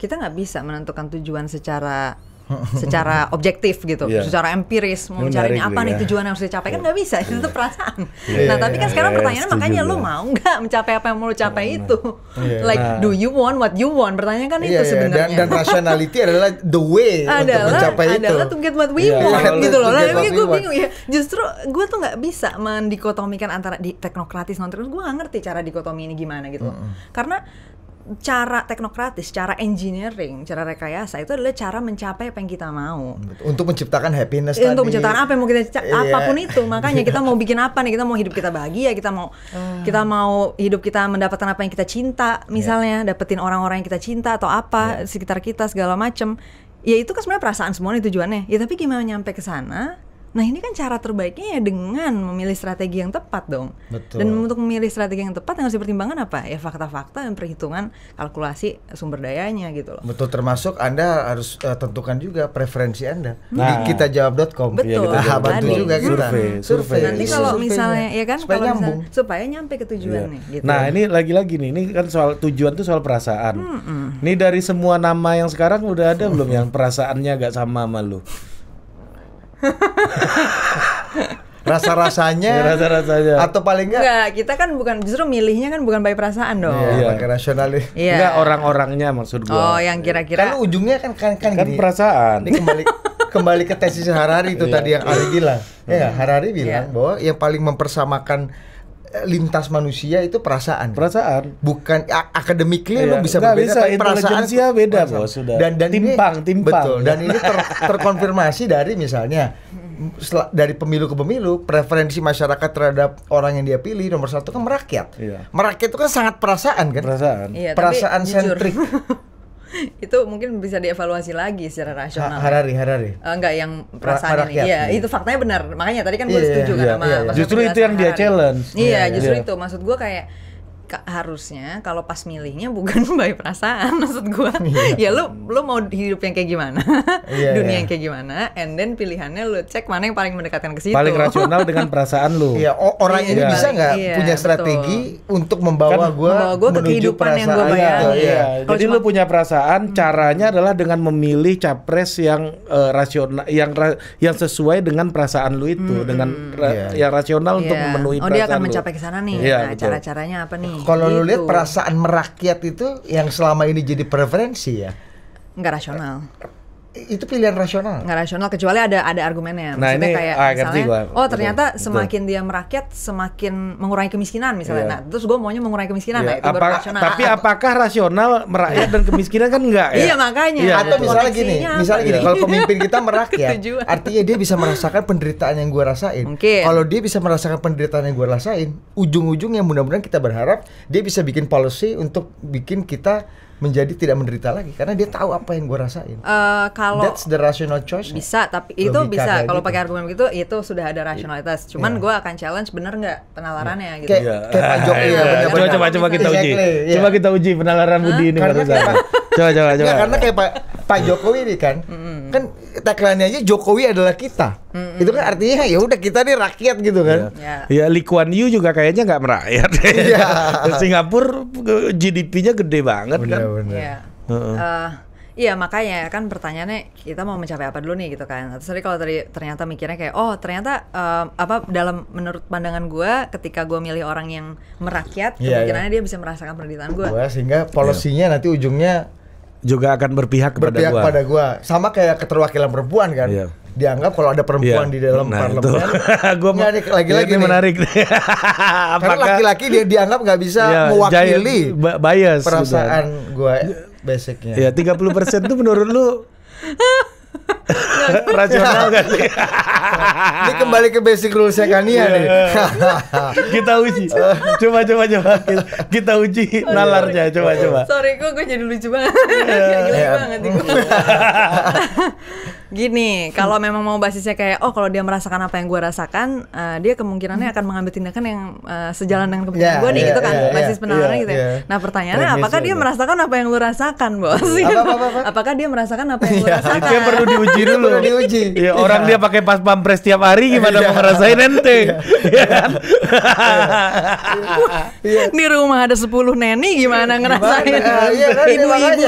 Kita nggak bisa menentukan tujuan secara secara objektif gitu, yeah. secara empiris mau mencari apa nih ya. tujuan yang harus dicapai kan nggak bisa yeah. itu iya. perasaan. Yeah. Nah tapi kan iya, sekarang yeah, pertanyaan makanya lo mau nggak mencapai apa yang mau lu capai yeah. itu? Yeah. Like nah. do you want what you want? Pertanyaan kan yeah, itu yeah. sebenarnya. Dan, dan rationality adalah the way adalah, untuk mencapai adalah itu. Adalah to get what we yeah. want yeah. gitu loh. Nah, ini gue bingung ya. Justru gue tuh nggak bisa mendikotomikan antara di teknokratis non teknokratis. Gue nggak ngerti cara dikotomi ini gimana gitu. Mm -hmm. Karena cara teknokratis, cara engineering, cara rekayasa itu adalah cara mencapai apa yang kita mau. Untuk menciptakan happiness. Untuk tadi. menciptakan apa yang mau kita yeah. apapun itu, makanya kita mau bikin apa nih? Kita mau hidup kita bahagia, kita mau ah. kita mau hidup kita mendapatkan apa yang kita cinta, misalnya yeah. dapetin orang-orang yang kita cinta atau apa yeah. sekitar kita segala macem. Ya itu kan sebenarnya perasaan semua nih tujuannya. Ya tapi gimana nyampe ke sana? Nah ini kan cara terbaiknya ya dengan memilih strategi yang tepat dong. Betul. Dan untuk memilih strategi yang tepat yang harus dipertimbangkan apa? Ya fakta-fakta dan perhitungan kalkulasi sumber dayanya gitu loh. Betul termasuk Anda harus uh, tentukan juga preferensi Anda hmm. nah. di kitajawab.com. Betul. Ya, kita jawab. Iya, bantu Tadi. juga kita. Survei, survei. Nanti kalau misalnya ya kan supaya kalau nyambung. Misalnya, supaya nyampe ke tujuan iya. nih gitu. Nah, ini lagi-lagi nih ini kan soal tujuan tuh soal perasaan. Hmm, hmm. Ini dari semua nama yang sekarang udah ada belum yang perasaannya agak sama sama lu? rasa-rasanya iya, rasa-rasanya atau paling enggak enggak kita kan bukan justru milihnya kan bukan by perasaan dong iya, iya. pakai rasionalis iya. enggak orang-orangnya maksud gua oh yang kira-kira kan ujungnya kan kan kan, kan perasaan ini kembali kembali ke tesis Harari itu iya. tadi yang Ari bilang ya Harari bilang bahwa yang paling mempersamakan lintas manusia itu perasaan. Perasaan. Bukan akademiknya iya. lu bisa Nggak berbeda bisa. tapi perasaan itu, beda bos sudah. Dan dan timpang, ini timpang. betul. Dan ini ter, terkonfirmasi dari misalnya dari pemilu ke pemilu preferensi masyarakat terhadap orang yang dia pilih nomor satu kan merakyat. Iya. Merakyat itu kan sangat perasaan kan? Perasaan. Iya, perasaan sentrik. itu mungkin bisa dievaluasi lagi secara rasional. Ha harari, Harari. Uh, enggak yang perasaan ya ini. Iya, itu faktanya benar. Makanya tadi kan gue yeah, setuju yeah, kan yeah, sama yeah, yeah. Justru itu yang harari. dia challenge. Iya, yeah, yeah, justru yeah. itu. Maksud gue kayak harusnya kalau pas milihnya bukan by perasaan maksud gua yeah. Iya. ya lu lu mau hidup yang kayak gimana yeah, dunia yeah. yang kayak gimana and then pilihannya lu cek mana yang paling mendekatkan ke situ paling rasional dengan perasaan lu ya orang yeah, ini iya. bisa nggak yeah, punya strategi untuk membawa kan, gua membawa gua ke kehidupan yang gua iya, bayangin yeah. yeah. yeah. jadi cuma, lu punya perasaan hmm. caranya adalah dengan memilih capres yang uh, rasional yang ra yang sesuai dengan perasaan lu itu hmm. dengan ra yeah. yang rasional yeah. untuk memenuhi oh, perasaan dia akan lu. mencapai ke sana nih yeah, nah, cara-caranya apa nih kalau gitu. lu lihat gitu. perasaan merakyat itu yang selama ini jadi preferensi ya. Enggak rasional itu pilihan rasional. Nggak rasional kecuali ada ada argumennya. nah, ini kayak ah, misalnya gua. oh ternyata betul, semakin betul. dia merakyat semakin mengurangi kemiskinan misalnya. Yeah. Nah, terus gue maunya mengurangi kemiskinan yeah. nah iya. itu Apa, rasional. Tapi apakah rasional merakyat dan kemiskinan kan enggak ya? Iya, makanya. Yeah. Atau misalnya gini, misalnya gini, kalau iya. pemimpin kita merakyat, artinya dia bisa merasakan penderitaan yang gue rasain. Mungkin. Kalau dia bisa merasakan penderitaan yang gue rasain, ujung-ujungnya mudah-mudahan kita berharap dia bisa bikin policy untuk bikin kita menjadi tidak menderita lagi karena dia tahu apa yang gue rasain. Uh, kalau That's the rational choice. Bisa, tapi itu bisa kalau gitu. pakai argumen begitu itu sudah ada rasionalitas. Cuman yeah. gue akan challenge bener nggak penalarannya yeah. gitu. Kayak yeah. Kaya Pak iya. Jokowi yeah. ya, coba, coba coba kita uji. Coba kita uji penalaran Budi ini Coba coba coba. karena kayak Pak Pak iya. Jokowi ini kan, mm-hmm. kan tagline aja Jokowi adalah kita. Mm-hmm. Itu kan artinya ya udah kita nih rakyat gitu kan. Yeah. Yeah. Ya, ya Likuan Kuan juga kayaknya nggak merakyat. Yeah. Singapura GDP-nya gede banget bener, kan. Bener. Yeah. Iya. Uh-uh. Eh, uh, Iya makanya kan pertanyaannya kita mau mencapai apa dulu nih gitu kan. Terus tadi kalau tadi ternyata mikirnya kayak oh ternyata um, apa dalam menurut pandangan gue ketika gue milih orang yang merakyat yeah, iya. kemungkinannya yeah. dia bisa merasakan penderitaan gue. Sehingga polosinya yeah. nanti ujungnya juga akan berpihak kepada berpihak gua. pada gua. Sama kayak keterwakilan perempuan kan. Iya. Dianggap kalau ada perempuan yeah. di dalam nah, parlemen. gua mau, nih lagi-lagi ini menarik. Apakah Karena laki-laki dia dianggap nggak bisa yeah, mewakili bias perasaan gitu. gua basicnya. Ya 30% tuh menurut lu rasional gak kan? sih? ini kembali ke basic rules ya kan iya nih. kita uji. coba coba coba kita uji nalar nalarnya coba coba. Sorry, gue gue jadi lucu banget. Iya. Gila banget Gini, kalau memang mau basisnya kayak oh kalau dia merasakan apa yang gue rasakan, uh, dia kemungkinannya akan mengambil tindakan yang uh, sejalan dengan kepentingan yeah, gue nih yeah, gitu kan, yeah, ya, basis ya, penalaran yeah, gitu. Yeah. Ya. Nah pertanyaannya, Premis apakah dia gitu. merasakan apa yang lu rasakan, bos? Apa, apa, apa, apa? Apakah dia merasakan apa yang lu iya, rasakan? Itu yang perlu diuji dulu. diuji. Ya, orang iya. dia pakai pas pampres tiap hari gimana iya. mau ngerasain ente? Kan? Di rumah ada 10 neni gimana ngerasain? Ibu-ibu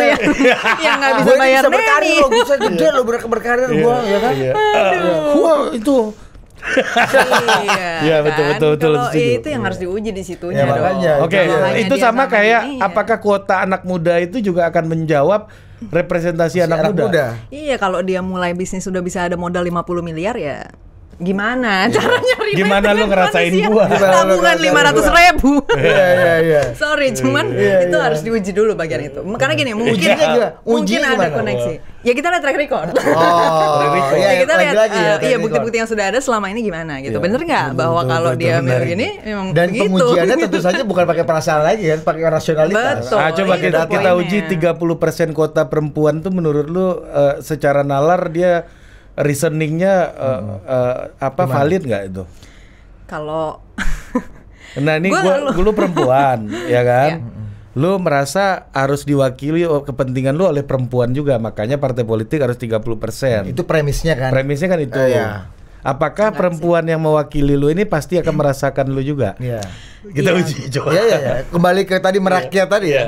yang nggak bisa bayar neni. Bisa gede lo berkembang karir yeah, gua ya kan gua iya. iya. itu iya ya, betul kan? betul betul itu yang harus diuji di situ ya, iya, makanya, Oke, okay. itu sama kayak ini, apakah kuota anak muda itu juga akan menjawab representasi anak, anak muda? muda? Iya, kalau dia mulai bisnis sudah bisa ada modal 50 miliar ya gimana iya. caranya relate gimana lu ngerasain gua tabungan lima ratus ribu yeah, yeah, yeah. sorry iya, cuman yeah, yeah. itu harus diuji dulu bagian itu karena gini mungkin yeah. mungkin ada ada koneksi ya kita lihat track record oh ya, kita lihat lagi uh, iya bukti-bukti yang sudah ada selama ini gimana gitu yeah. bener nggak bahwa betul, kalau betul, dia mirip ini memang dan gitu. pengujiannya tentu saja bukan pakai perasaan lagi kan ya, pakai rasionalitas betul, nah, coba kita kita uji 30% kuota perempuan tuh menurut lu uh, secara nalar dia reasoningnya uh, hmm. uh, apa Gimana? valid nggak itu? Kalau nah ini gua, gua lu perempuan ya kan? Yeah hmm. lu merasa harus diwakili kepentingan lu oleh perempuan juga makanya partai politik harus 30% itu premisnya kan premisnya kan itu uh, ya. apakah Enggak perempuan sih. yang mewakili lu ini pasti akan hmm. merasakan lu juga Iya. kita ya. uji coba ya, ya, ya. kembali ke tadi merakyat ya. Iya. tadi ya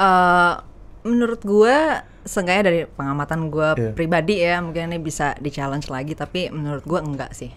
uh, menurut gue seenggaknya dari pengamatan gue yeah. pribadi ya mungkin ini bisa di challenge lagi tapi menurut gue enggak sih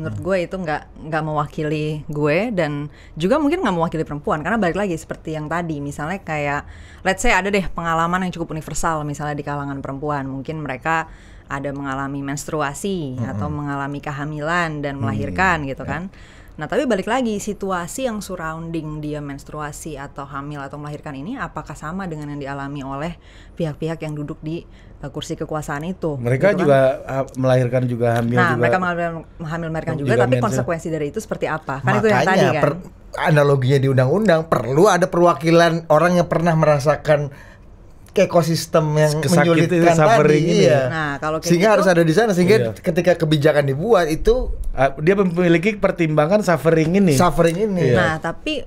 menurut hmm. gue itu enggak nggak mewakili gue dan juga mungkin enggak mewakili perempuan karena balik lagi seperti yang tadi misalnya kayak let's say ada deh pengalaman yang cukup universal misalnya di kalangan perempuan mungkin mereka ada mengalami menstruasi hmm. atau mengalami kehamilan dan hmm, melahirkan hmm. gitu iya. kan yeah Nah, tapi balik lagi situasi yang surrounding dia menstruasi atau hamil atau melahirkan ini apakah sama dengan yang dialami oleh pihak-pihak yang duduk di eh, kursi kekuasaan itu? Mereka gitu kan? juga kan? melahirkan juga hamil nah, juga. mereka hamil melahirkan juga, juga tapi konsekuensi dari itu seperti apa? Kan Makanya, itu yang tadi kan. analoginya di undang-undang perlu ada perwakilan orang yang pernah merasakan ekosistem yang Kesakit menyulitkan tadi. Ini. Iya. Ya. Nah, kalau sehingga gitu, harus ada di sana sehingga iya. ketika kebijakan dibuat itu ah, dia memiliki pertimbangan suffering ini. Suffering ini. Iya. Nah, tapi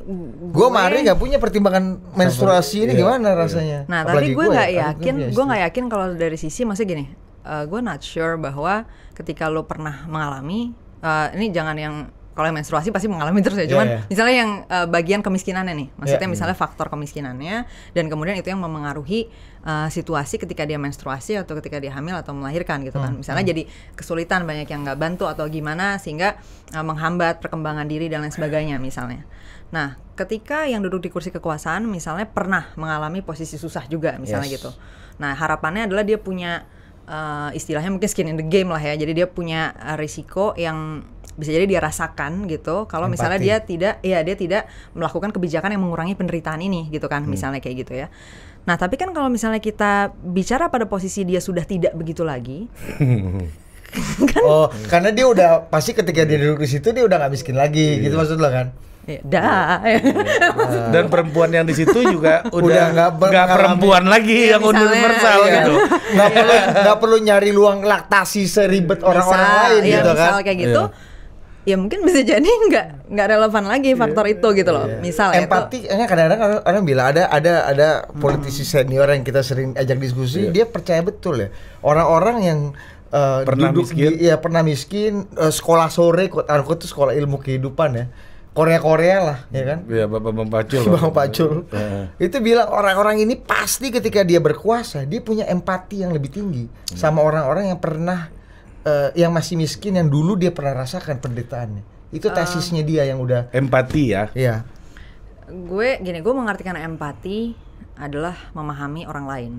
gue mari nggak punya pertimbangan menstruasi suffering. ini iya. gimana iya. rasanya. Nah, Apalagi tapi gue nggak ya, yakin, gue nggak yakin kalau dari sisi masih gini. Uh, eh, gue not sure bahwa ketika lo pernah mengalami uh, ini jangan yang kalau menstruasi pasti mengalami terus ya. Iya, cuman yeah, misalnya yang uh, bagian kemiskinannya nih, maksudnya yeah, misalnya yeah. faktor kemiskinannya dan kemudian itu yang memengaruhi uh, situasi ketika dia menstruasi atau ketika dia hamil atau melahirkan gitu kan. Hmm, misalnya hmm. jadi kesulitan banyak yang nggak bantu atau gimana sehingga uh, menghambat perkembangan diri dan lain sebagainya misalnya. Nah, ketika yang duduk di kursi kekuasaan misalnya pernah mengalami posisi susah juga misalnya yes. gitu. Nah, harapannya adalah dia punya uh, istilahnya mungkin skin in the game lah ya. Jadi dia punya risiko yang bisa jadi dia rasakan gitu kalau misalnya dia tidak ya dia tidak melakukan kebijakan yang mengurangi penderitaan ini gitu kan hmm. misalnya kayak gitu ya nah tapi kan kalau misalnya kita bicara pada posisi dia sudah tidak begitu lagi kan oh karena dia udah pasti ketika dia duduk di situ dia udah nggak miskin lagi iya. gitu maksud lo kan iya, Da. Iya. Dan perempuan yang di situ juga udah nggak perempuan lagi ya, yang universal ya. gitu. Nggak perlu nggak perlu nyari luang laktasi seribet orang-orang lain ya, gitu kan. kayak gitu. Ya ya mungkin bisa jadi nggak nggak relevan lagi iya. faktor yeah. itu gitu loh yeah. misal ya, empati ya, kadang-kadang orang, orang bilang ada ada ada politisi hmm. senior yang kita sering ajak diskusi yeah. dia percaya betul ya orang-orang yang uh, pernah duduk miskin. Di, ya pernah miskin uh, sekolah sore aku tuh sekolah ilmu kehidupan ya Korea Korea lah ya kan ya bapak bang Pacul bang Pacul ya. itu bilang orang-orang ini pasti ketika dia berkuasa dia punya empati yang lebih tinggi hmm. sama orang-orang yang pernah uh, yang masih miskin yang dulu dia pernah rasakan penderitaannya. Itu eh. tesisnya um, dia yang udah empati ya. ya Gue gini, gue mengartikan empati adalah memahami orang lain.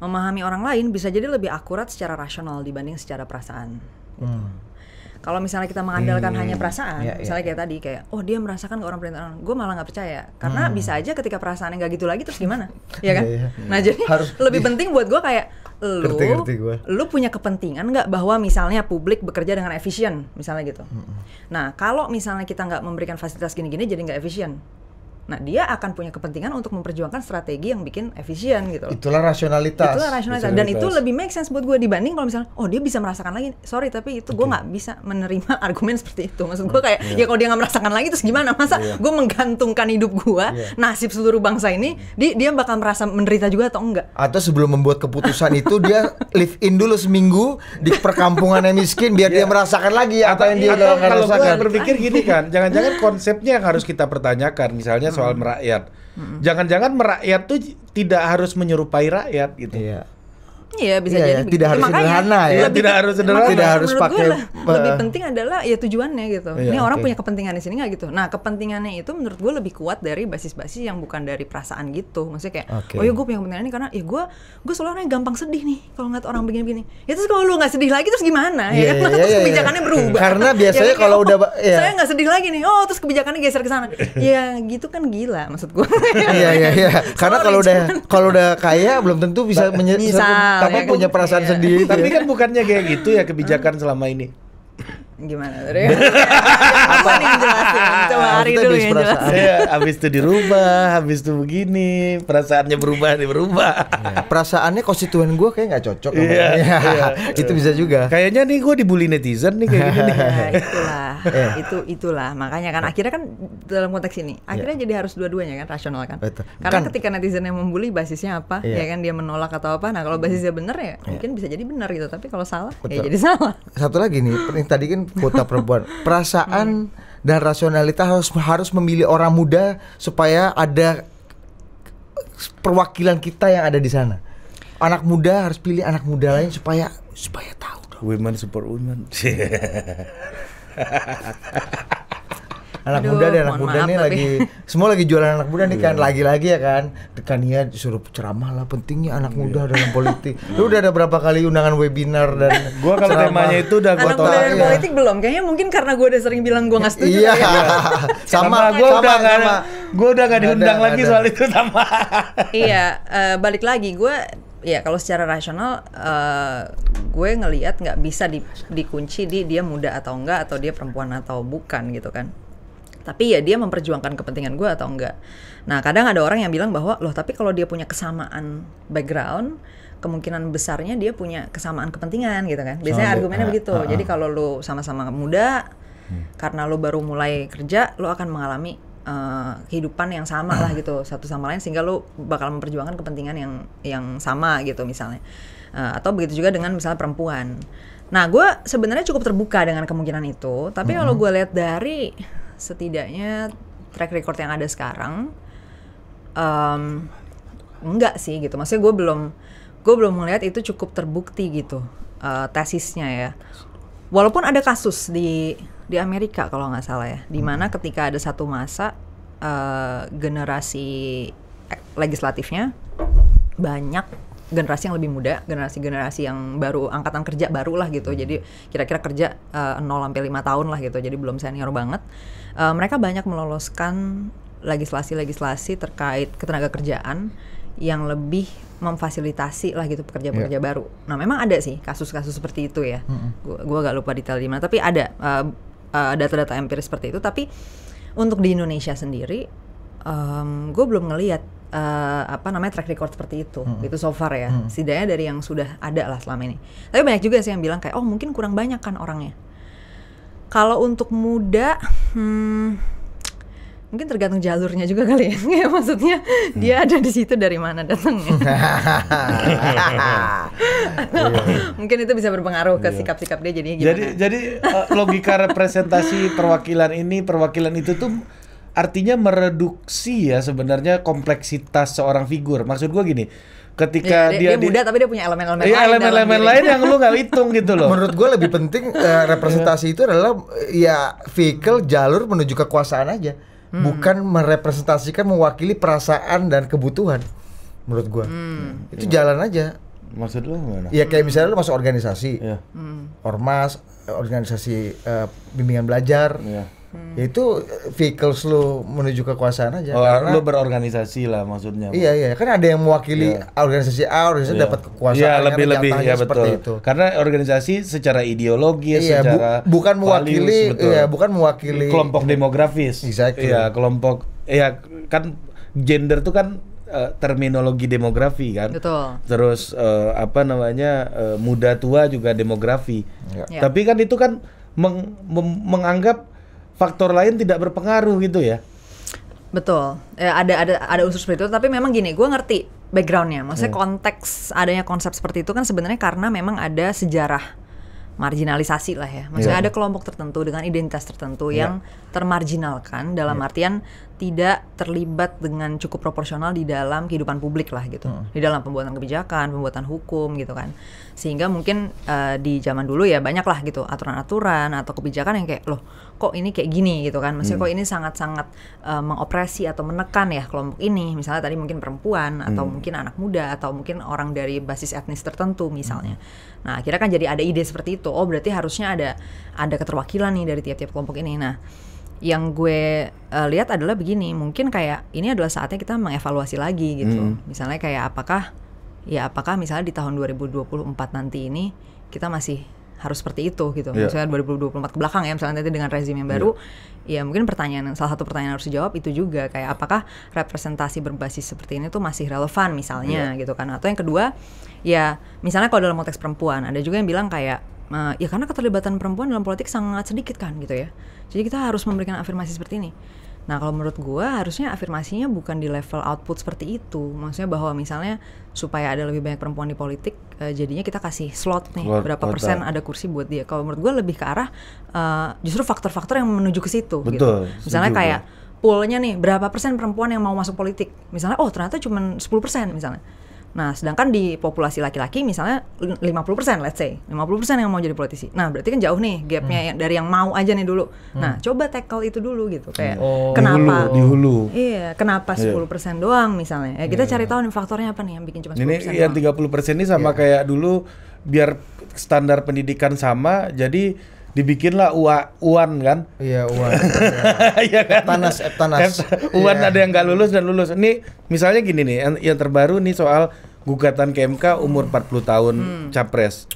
Memahami orang lain bisa jadi lebih akurat secara rasional dibanding secara perasaan. Hmm kalau misalnya kita mengandalkan hmm. hanya perasaan yeah, iya. misalnya yeah. kayak tadi kayak oh dia merasakan ke orang perintah gue malah nggak percaya karena hmm. bisa aja ketika perasaannya nggak gitu lagi terus gimana ya kan yeah, yeah. nah jadi Harus, lebih penting buat gue kayak lu ngerti, ngerti gua. lu punya kepentingan nggak bahwa misalnya publik bekerja dengan efisien misalnya gitu. Mm -hmm. Nah kalau misalnya kita nggak memberikan fasilitas gini-gini jadi nggak efisien. Nah, dia akan punya kepentingan untuk memperjuangkan strategi yang bikin efisien gitu loh. Itulah rasionalitas. Itulah rasionalitas. Dan itu lebih make sense buat gue dibanding kalau misalnya, oh dia bisa merasakan lagi. Sorry, tapi itu gue nggak bisa menerima argumen seperti itu. Maksud gue hmm, kayak, yeah. ya kalau dia nggak merasakan lagi, terus gimana? Masa yeah. gue menggantungkan hidup gue, yeah. nasib seluruh bangsa ini, hmm. di, dia bakal merasa menderita juga atau enggak? Atau sebelum membuat keputusan itu, dia live in dulu seminggu di perkampungan yang miskin, biar yeah. dia iya. merasakan lagi apa atau, yang dia atau, kalau gue berpikir gini kan, jangan-jangan konsepnya yang harus kita pertanyakan. Misalnya soal merakyat. Jangan-jangan merakyat tuh tidak harus menyerupai rakyat gitu. Iya. Iya bisa iya, ya, jadi. Ya. Tidak harus Makanya, sederhana ya. Lebih, tidak harus sederhana. tidak harus pakai. Lah, lebih penting adalah ya tujuannya gitu. Iya, ini orang punya kepentingan di sini nggak gitu. Nah kepentingannya itu menurut gue lebih kuat dari basis-basis yang bukan dari perasaan gitu. Maksudnya kayak, okay. oh ya gue punya kepentingan ini karena ya gue gue selalu orangnya gampang sedih nih kalau ngeliat orang begini-begini. Ya terus kalau lu nggak sedih lagi terus gimana? Yeah, ya iya, kan? Yeah, terus iya, iya, kebijakannya yeah. berubah. Karena ya, biasanya ya, kalau oh, udah ya. saya nggak sedih lagi nih. Oh terus kebijakannya geser ke sana. ya gitu kan gila maksud gue. Iya iya iya. Karena kalau udah kalau udah kaya belum tentu bisa bisa tapi ya, punya gitu. perasaan iya. sendiri tapi iya. kan bukannya kayak gitu ya kebijakan selama ini gimana Apa nih lari dulu ya jelas. Iya, habis itu dirubah, habis itu begini, perasaannya berubah nih berubah. Ya, perasaannya konstituen gue kayak nggak cocok. Iya, Ya. itu bisa juga. Kayaknya nih gue dibully netizen nih kayak gini. Nah, itulah, iya. itu itulah makanya kan akhirnya kan dalam konteks ini iya. akhirnya jadi harus dua-duanya kan rasional kan. Betul. Karena kan. ketika netizen yang membully, basisnya apa, ya kan dia menolak atau apa. Nah kalau basisnya benar ya mungkin bisa jadi benar gitu, tapi kalau salah ya Betul. ya jadi salah. Satu lagi nih, tadi kan kota perempuan perasaan. Hmm dan rasionalitas harus harus memilih orang muda supaya ada perwakilan kita yang ada di sana. Anak muda harus pilih anak muda lain supaya supaya tahu dong. Women support women. anak Aduh, muda deh anak muda nih lagi semua lagi jualan anak muda nih kan iya. lagi-lagi ya kan, kan iya dia suruh ceramah lah pentingnya anak iya. muda dalam politik lu udah ada berapa kali undangan webinar dan gua kalau temanya itu udah gua tahu anak muda ya. politik belum kayaknya mungkin karena gua udah sering bilang gua nggak setuju iya ya. sama gua udah nggak gua udah nggak diundang lagi soal itu sama iya eh, balik lagi gua ya kalau secara rasional uh, eh, gue ngelihat nggak bisa di, dikunci di dia muda atau enggak atau dia perempuan atau bukan gitu kan tapi ya dia memperjuangkan kepentingan gue atau enggak. Nah kadang ada orang yang bilang bahwa loh tapi kalau dia punya kesamaan background, kemungkinan besarnya dia punya kesamaan kepentingan gitu kan. Biasanya so, argumennya uh, begitu. Uh, uh. Jadi eh. kalau lo sama-sama muda, hmm. karena lo baru mulai kerja, lo akan mengalami uh, kehidupan yang sama lah gitu satu sama lain sehingga lo bakal memperjuangkan kepentingan yang yang sama gitu misalnya. Uh, atau begitu juga dengan misalnya perempuan. Nah, gue sebenarnya cukup terbuka dengan kemungkinan itu, tapi mm -hmm. kalau gue lihat dari setidaknya track record yang ada sekarang um, enggak sih gitu maksudnya gue belum gue belum melihat itu cukup terbukti gitu uh, tesisnya ya walaupun ada kasus di di Amerika kalau nggak salah ya dimana hmm. ketika ada satu masa uh, generasi eh, legislatifnya banyak generasi yang lebih muda, generasi-generasi yang baru angkatan kerja baru lah gitu. Jadi kira-kira kerja uh, eh, 0 sampai 5 tahun lah gitu. Jadi belum senior banget. Uh, mereka banyak meloloskan legislasi-legislasi terkait ketenaga kerjaan yang lebih memfasilitasi lah gitu pekerja-pekerja yeah. baru. Nah memang ada sih kasus-kasus seperti itu ya. Mm-hmm. Gua, gua lupa detail di mana, tapi ada uh, uh, data-data empiris seperti itu. Tapi untuk di Indonesia sendiri, um, gue belum ngelihat uh, apa namanya track record seperti itu hmm. itu so far ya hmm. setidaknya dari yang sudah ada lah selama ini tapi banyak juga sih yang bilang kayak oh mungkin kurang banyak kan orangnya kalau untuk muda hmm, mungkin tergantung jalurnya juga kali ya maksudnya hmm. dia ada di situ dari mana datangnya iya. mungkin itu bisa berpengaruh ke iya. sikap-sikap dia jadinya gimana jadi jadi eh, logika representasi perwakilan ini perwakilan itu tuh artinya mereduksi ya sebenarnya kompleksitas seorang figur. Maksud gua gini, ketika ya, dia, dia, dia muda di, tapi dia punya elemen-elemen ya, lain elemen-elemen lain yang lu nggak hitung gitu loh menurut gua lebih penting uh, representasi itu adalah ya vehicle jalur menuju kekuasaan aja hmm. bukan merepresentasikan mewakili perasaan dan kebutuhan menurut gua. hmm. itu jalan aja maksud lu gimana? ya kayak misalnya lu masuk organisasi ya. ormas eh, organisasi uh, bimbingan belajar ya Hmm. Itu eh, vehicles lu menuju kekuasaan aja. Oh, karena, lu berorganisasi lah maksudnya. Iya iya, kan ada yang mewakili yeah. organisasi A, organisasi yeah. dapat kekuasaan. Iya, yeah, lebih-lebih ya betul. Itu. Karena organisasi secara ideologi, yeah, secara bu bukan mewakili values, iya, bukan mewakili kelompok demografis. Exactly. Iya, kelompok iya kan gender tuh kan eh, terminologi demografi kan. Betul. Terus uh, apa namanya uh, muda tua juga demografi. Ya. Tapi kan itu kan meng mem menganggap faktor lain tidak berpengaruh gitu ya. Betul, ya, ada ada ada unsur seperti itu. Tapi memang gini, gue ngerti backgroundnya. Maksudnya hmm. konteks adanya konsep seperti itu kan sebenarnya karena memang ada sejarah marginalisasi lah ya. Maksudnya yeah. ada kelompok tertentu dengan identitas tertentu yeah. yang termarginalkan dalam yeah. artian tidak terlibat dengan cukup proporsional di dalam kehidupan publik lah gitu. Hmm. Di dalam pembuatan kebijakan, pembuatan hukum gitu kan. Sehingga mungkin uh, di zaman dulu ya banyak lah gitu aturan-aturan atau kebijakan yang kayak loh kok ini kayak gini gitu kan maksudnya hmm. kok ini sangat-sangat uh, mengopresi atau menekan ya kelompok ini misalnya tadi mungkin perempuan atau hmm. mungkin anak muda atau mungkin orang dari basis etnis tertentu misalnya hmm. nah akhirnya kan jadi ada ide seperti itu oh berarti harusnya ada ada keterwakilan nih dari tiap-tiap kelompok ini nah yang gue uh, lihat adalah begini mungkin kayak ini adalah saatnya kita mengevaluasi lagi gitu hmm. misalnya kayak apakah ya apakah misalnya di tahun 2024 nanti ini kita masih harus seperti itu gitu. Yeah. Misalnya 2024 ke belakang ya, misalnya nanti dengan rezim yang baru, yeah. ya mungkin pertanyaan salah satu pertanyaan harus dijawab itu juga kayak apakah representasi berbasis seperti ini tuh masih relevan misalnya yeah. gitu kan. Atau yang kedua, ya misalnya kalau dalam konteks perempuan ada juga yang bilang kayak uh, ya karena keterlibatan perempuan dalam politik sangat sedikit kan gitu ya. Jadi kita harus memberikan afirmasi seperti ini. Nah, kalau menurut gue harusnya afirmasinya bukan di level output seperti itu. Maksudnya bahwa misalnya supaya ada lebih banyak perempuan di politik, uh, jadinya kita kasih slot nih Luar berapa kota. persen ya. ada kursi buat dia. Kalau menurut gue lebih ke arah uh, justru faktor-faktor yang menuju ke situ. Gitu. Betul. Gitu. Misalnya setuju. kayak poolnya nih berapa persen perempuan yang mau masuk politik. Misalnya oh ternyata cuma 10 persen misalnya Nah, sedangkan di populasi laki-laki misalnya 50% let's say, 50% yang mau jadi politisi. Nah, berarti kan jauh nih gapnya hmm. dari yang mau aja nih dulu. Nah, hmm. Nah, coba tackle itu dulu gitu hmm. kayak oh, kenapa di hulu. Iya, kenapa yeah. Iya. 10% doang misalnya. Ya, kita yeah. cari tahu nih faktornya apa nih yang bikin cuma 10%. Ini yang 30% persen ini sama yeah. kayak dulu biar standar pendidikan sama jadi dibikinlah ua, uan kan iya uan iya kan tanas tanas uan yeah. ada yang nggak lulus dan lulus ini misalnya gini nih yang, yang terbaru nih soal gugatan kmk MK umur 40 tahun hmm. capres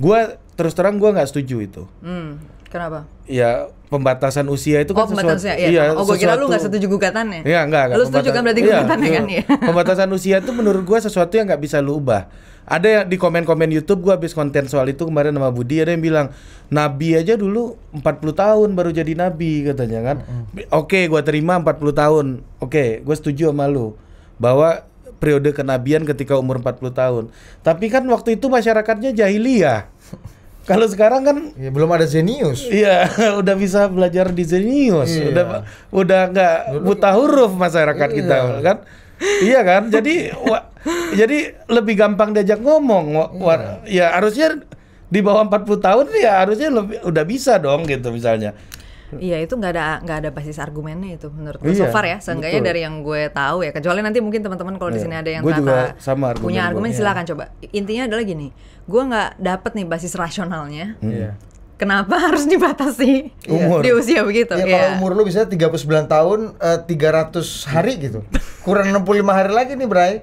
gua terus terang gua nggak setuju itu hmm. Kenapa? Ya pembatasan usia itu kan oh, sesuatu. Usia, iya. iya oh, gue kira lu nggak setuju gugatannya. Iya, enggak, enggak. Lu setuju kan berarti gugatannya kan, iya, kan ya Pembatasan usia itu menurut gua sesuatu yang nggak bisa lu ubah. Ada yang di komen-komen YouTube gua habis konten soal itu kemarin sama Budi ada yang bilang nabi aja dulu 40 tahun baru jadi nabi katanya kan. Mm-hmm. Oke, okay, gua terima 40 tahun. Oke, okay, gua setuju sama lu bahwa periode kenabian ketika umur 40 tahun. Tapi kan waktu itu masyarakatnya jahiliyah. Kalau sekarang kan ya, belum ada genius Iya, udah bisa belajar di genius Iya. Udah udah nggak buta huruf masyarakat iya. kita kan iya kan? Jadi wa, jadi lebih gampang diajak ngomong. Wa, wa, iya. ya harusnya di bawah 40 tahun ya harusnya lebih udah bisa dong gitu misalnya. Iya itu nggak ada nggak ada basis argumennya itu menurut gue iya, so far ya seenggaknya dari yang gue tahu ya kecuali nanti mungkin teman-teman kalau iya. di sini ada yang tata sama argumen punya argumen gue. Iya. silakan iya. coba intinya adalah gini gue nggak dapet nih basis rasionalnya hmm. iya kenapa harus dibatasi umur. di usia begitu. Ya, ya. Kalau umur lu bisa 39 tahun, uh, eh, 300 hari gitu. Kurang 65 hari lagi nih, Bray.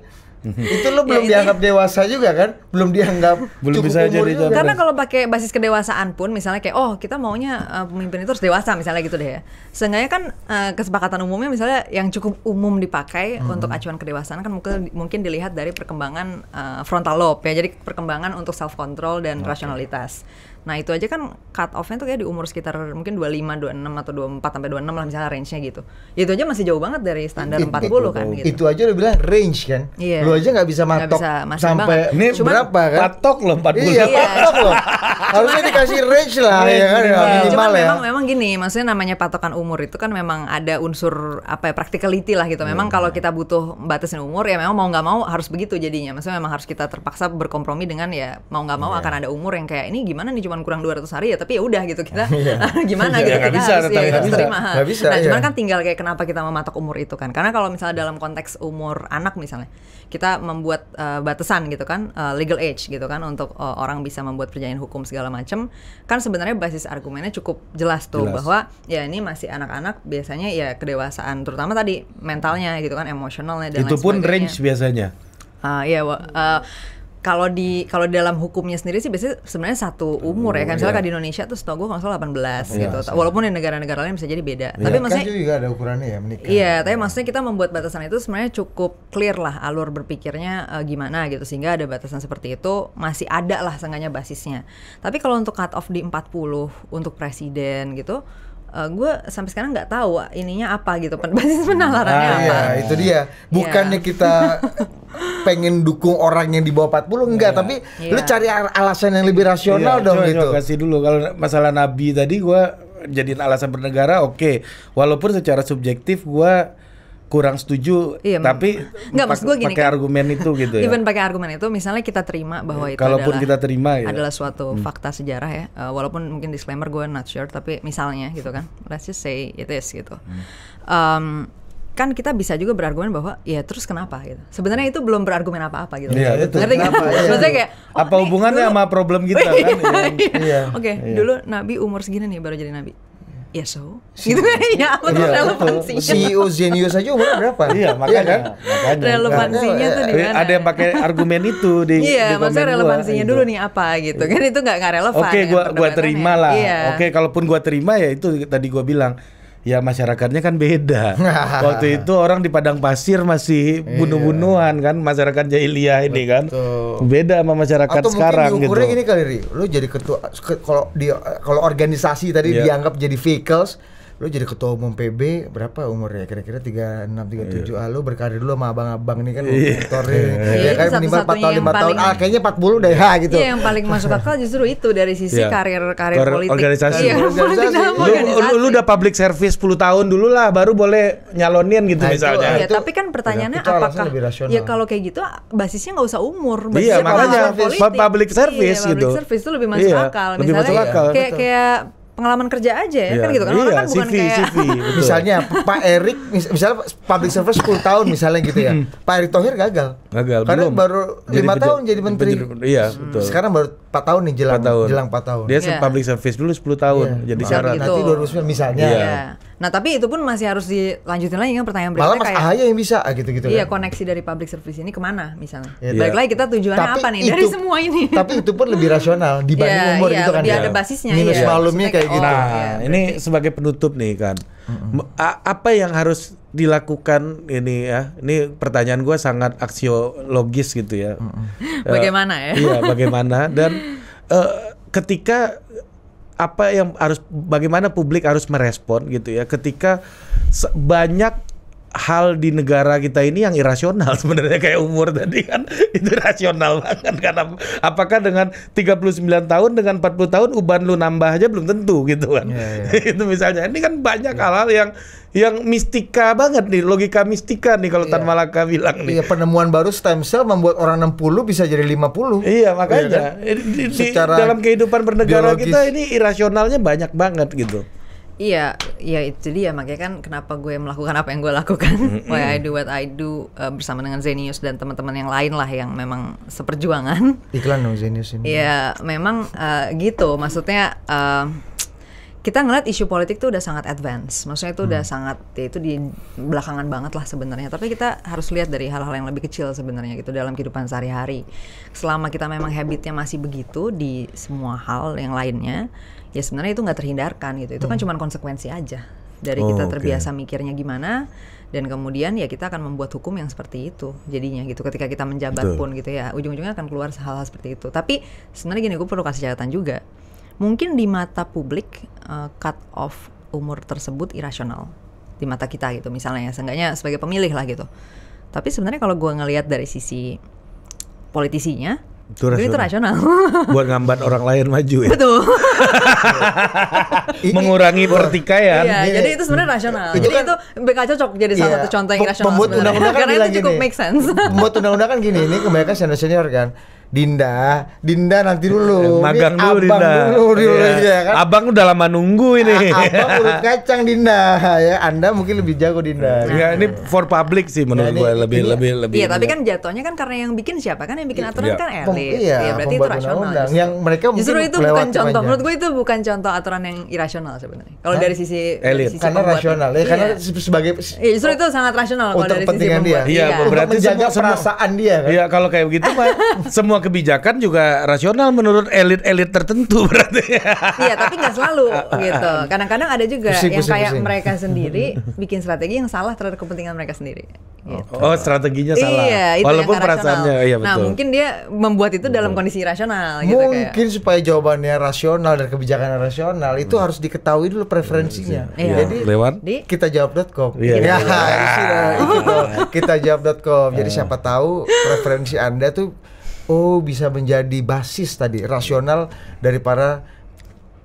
itu lo ya, belum ya, dianggap dewasa juga kan belum dianggap belum cukup bisa umur jadi juga. karena kalau pakai basis kedewasaan pun misalnya kayak oh kita maunya uh, pemimpin itu harus dewasa misalnya gitu deh ya seenggaknya kan uh, kesepakatan umumnya misalnya yang cukup umum dipakai hmm. untuk acuan kedewasaan kan mungkin mungkin dilihat dari perkembangan uh, frontal lobe ya jadi perkembangan untuk self control dan okay. rasionalitas Nah itu aja kan cut off-nya tuh kayak di umur sekitar mungkin 25, 26 atau 24 sampai 26 lah misalnya range-nya gitu. Ya itu aja masih jauh banget dari standar itu, 40 kan gitu. Itu aja udah bilang range kan. Iya. Lu aja gak bisa matok gak bisa sampai banget. ini Cuman, berapa kan? Patok loh 40. Iya, iya, patok loh. Harusnya dikasih range lah iya, ya kan. Minimal, ya. ya. memang memang gini, maksudnya namanya patokan umur itu kan memang ada unsur apa ya practicality lah gitu. Memang hmm. kalau kita butuh batasin umur ya memang mau gak mau harus begitu jadinya. Maksudnya memang harus kita terpaksa berkompromi dengan ya mau gak mau yeah. akan ada umur yang kayak ini gimana nih cuma cuma kurang 200 hari ya tapi ya udah gitu kita iya. gimana iya, gitu ya, kita bisa, harus ya, harus terima gak bisa, nah iya. cuman kan tinggal kayak kenapa kita mematok umur itu kan karena kalau misalnya dalam konteks umur anak misalnya kita membuat uh, batasan gitu kan uh, legal age gitu kan untuk uh, orang bisa membuat perjanjian hukum segala macam kan sebenarnya basis argumennya cukup jelas tuh jelas. bahwa ya ini masih anak-anak biasanya ya kedewasaan terutama tadi mentalnya gitu kan emosionalnya dan itu lain pun range biasanya uh, ya uh, kalau di kalau dalam hukumnya sendiri sih biasanya sebenarnya satu umur uh, ya kan misalnya yeah. Kan di Indonesia tuh setahu gue kalau salah 18 yeah, gitu yeah. walaupun di negara-negara lain bisa jadi beda yeah. tapi kan maksudnya juga ada ukurannya ya menikah iya yeah, tapi maksudnya kita membuat batasan itu sebenarnya cukup clear lah alur berpikirnya uh, gimana gitu sehingga ada batasan seperti itu masih ada lah seenggaknya basisnya tapi kalau untuk cut off di 40 untuk presiden gitu uh, eh, gue sampai sekarang nggak tahu ininya apa gitu basis hmm. penalarannya ah, apa. Iya, itu dia. Bukannya yeah. kita pengen dukung orang yang di bawah 40 enggak, yeah. tapi yeah. lu iya. cari alasan yang lebih rasional yeah, dong coba, gitu. Coba kasih dulu kalau masalah nabi tadi gue jadiin alasan bernegara oke. Okay. Walaupun secara subjektif gue kurang setuju iya, tapi enggak maksud gue gini pakai argumen itu gitu ya even pakai argumen itu misalnya kita terima bahwa itu kalaupun adalah, kita terima ya. adalah suatu hmm. fakta sejarah ya uh, walaupun mungkin disclaimer gue not sure tapi misalnya gitu kan let's just say it is gitu hmm. um, kan kita bisa juga berargumen bahwa ya terus kenapa gitu. Sebenarnya itu belum berargumen apa-apa gitu. Iya, itu. Ngerti kenapa? Iya. Maksudnya kayak oh, apa hubungannya dulu, sama problem kita iya. kan? Iya. Oke, okay, iya. dulu Nabi umur segini nih baru jadi nabi ya so gitu kan ya apa tuh iya, relevansinya CEO genius aja umur berapa iya, iya makanya kan makanya relevansinya tuh di iya. mana ada yang pakai argumen itu di iya di maksudnya relevansinya gua, gitu. dulu nih apa gitu kan itu nggak nggak relevan oke okay, gua gua terima lah iya. oke okay, kalaupun gua terima ya itu tadi gua bilang ya masyarakatnya kan beda. Waktu itu orang di padang pasir masih iya. bunuh-bunuhan kan masyarakat jahiliyah ini kan. Beda sama masyarakat Atau sekarang gitu. Atau ini kali, Ri. Lu jadi ketua kalau di kalau organisasi tadi yeah. dianggap jadi vehicles lo jadi ketua umum PB berapa umurnya kira-kira tiga 36 37 iya. ah, lo berkarir dulu sama abang-abang nih kan iya. mentorin ya iya, kan minimal 4 tahun lima tahun ah kayaknya puluh deh ha gitu. Iya yang paling masuk akal justru itu dari sisi karir-karir politik. Organisasi. Iya, organisasi. Lu, lu, udah public service 10 tahun dulu lah baru boleh nyalonin gitu nah, misalnya. Ah, itu tapi kan pertanyaannya apakah ya kalau kayak gitu basisnya nggak usah umur, basisnya iya, makanya public service gitu. Public service itu lebih masuk akal. Lebih masuk akal. Kayak kayak pengalaman kerja aja ya ya kan iya. gitu kan iya, orang kan CV, bukan kayak CV, misalnya Pak Erik mis misalnya public service 10 tahun misalnya gitu ya hmm. Pak Erik Thohir gagal gagal karena belum. baru lima tahun jadi menteri iya hmm. betul sekarang baru 4 tahun nih jelang 4 tahun. jelang 4 tahun dia yeah. public service dulu 10 tahun yeah. jadi syarat gitu. nanti 2009 misalnya yeah. Yeah Nah tapi itu pun masih harus dilanjutin lagi kan pertanyaan berikutnya Malah Mas kayak, Ahaya yang bisa ah, gitu-gitu Iya kan? koneksi dari public service ini kemana misalnya yeah. Balik lagi kita tujuannya tapi apa nih itu, dari semua ini Tapi itu pun lebih rasional dibanding yeah, umur yeah, gitu kan Iya ada basisnya Minus yeah. malumnya kayak gitu oh, iya, Nah ya, ini sebagai penutup nih kan mm-hmm. Apa yang harus dilakukan ini ya Ini pertanyaan gue sangat aksiologis gitu ya mm-hmm. uh, Bagaimana ya Iya bagaimana dan uh, ketika apa yang harus bagaimana publik harus merespon gitu ya ketika banyak hal di negara kita ini yang irasional sebenarnya kayak umur tadi kan itu rasional banget karena apakah dengan 39 tahun dengan 40 tahun uban lu nambah aja belum tentu gitu kan yeah, iya. yeah. itu misalnya ini kan banyak hal-hal yang yang mistika banget nih logika mistika nih kalau yeah. Tan Malaka bilang nih iya, penemuan baru stem cell membuat orang 60 bisa jadi 50 iya, iya makanya yeah, kan? di, di, Secara dalam kehidupan bernegara biologis. kita ini irasionalnya banyak banget gitu Iya, ya itu dia makanya kan kenapa gue melakukan apa yang gue lakukan, mm-hmm. why I do what I do uh, bersama dengan Zenius dan teman-teman yang lain lah yang memang seperjuangan. Iklan dong Zenius ini. Iya, memang uh, gitu. Maksudnya uh, kita ngeliat isu politik tuh udah sangat advance, maksudnya itu hmm. udah sangat ya itu di belakangan banget lah sebenarnya. Tapi kita harus lihat dari hal-hal yang lebih kecil sebenarnya gitu dalam kehidupan sehari-hari. Selama kita memang habitnya masih begitu di semua hal yang lainnya, ya sebenarnya itu nggak terhindarkan gitu. Itu kan hmm. kan cuma konsekuensi aja dari oh, kita terbiasa okay. mikirnya gimana dan kemudian ya kita akan membuat hukum yang seperti itu jadinya gitu ketika kita menjabat Betul. pun gitu ya ujung-ujungnya akan keluar hal-hal seperti itu tapi sebenarnya gini gue perlu kasih catatan juga mungkin di mata publik uh, cut off umur tersebut irasional di mata kita gitu misalnya seenggaknya sebagai pemilih lah gitu tapi sebenarnya kalau gue ngelihat dari sisi politisinya itu rasional. itu rasional. Buat ngambat orang lain maju ya. Betul. Mengurangi iya, pertikaian. Iya, iya jadi iya. itu sebenarnya rasional. Itu jadi kan, itu BK cocok jadi iya, salah satu contoh yang rasional. Pembuat undang-undang kan Karena itu cukup make sense. Pembuat undang-undang kan gini, ini kebanyakan senior-senior kan Dinda, Dinda nanti dulu. Magang dulu abang Dinda. Dulu, dulu iya. ya kan. Abang udah lama nunggu ini. Ah, abang urut kacang Dinda ya. Anda mungkin lebih jago Dinda. Iya, nah. Ya ini for public sih menurut nah, gue lebih ini, lebih lebih. Iya, tapi kan jatuhnya kan karena yang bikin siapa kan yang bikin iya. aturan kan iya. kan elit. Iya, ya, berarti itu rasional. Yang mereka mungkin justru itu bukan contoh. Aja. Menurut gue itu bukan contoh aturan yang irasional sebenarnya. Kalau dari sisi elit karena rasional ya, karena iya. sebagai Iya, justru itu sangat rasional kalau dari sisi dia. Iya, berarti menjaga perasaan dia kan. Iya, kalau kayak begitu mah semua kebijakan juga rasional menurut elit-elit tertentu berarti. iya, tapi nggak selalu gitu. Kadang-kadang ada juga pusing, yang pusing, kayak pusing. mereka sendiri bikin strategi yang salah terhadap kepentingan mereka sendiri. Oh, gitu. Oh, strateginya salah. Iya, itu Walaupun perasaannya iya nah, betul. Nah, mungkin dia membuat itu dalam kondisi rasional gitu Mungkin kayak. supaya jawabannya rasional dan kebijakan rasional itu hmm. harus diketahui dulu preferensinya. Iya. iya. Jadi lewat di kita jawab.com. Iya, iya. Ya, iya. kita jawab.com. Jadi ah. siapa tahu preferensi Anda tuh oh bisa menjadi basis tadi rasional dari para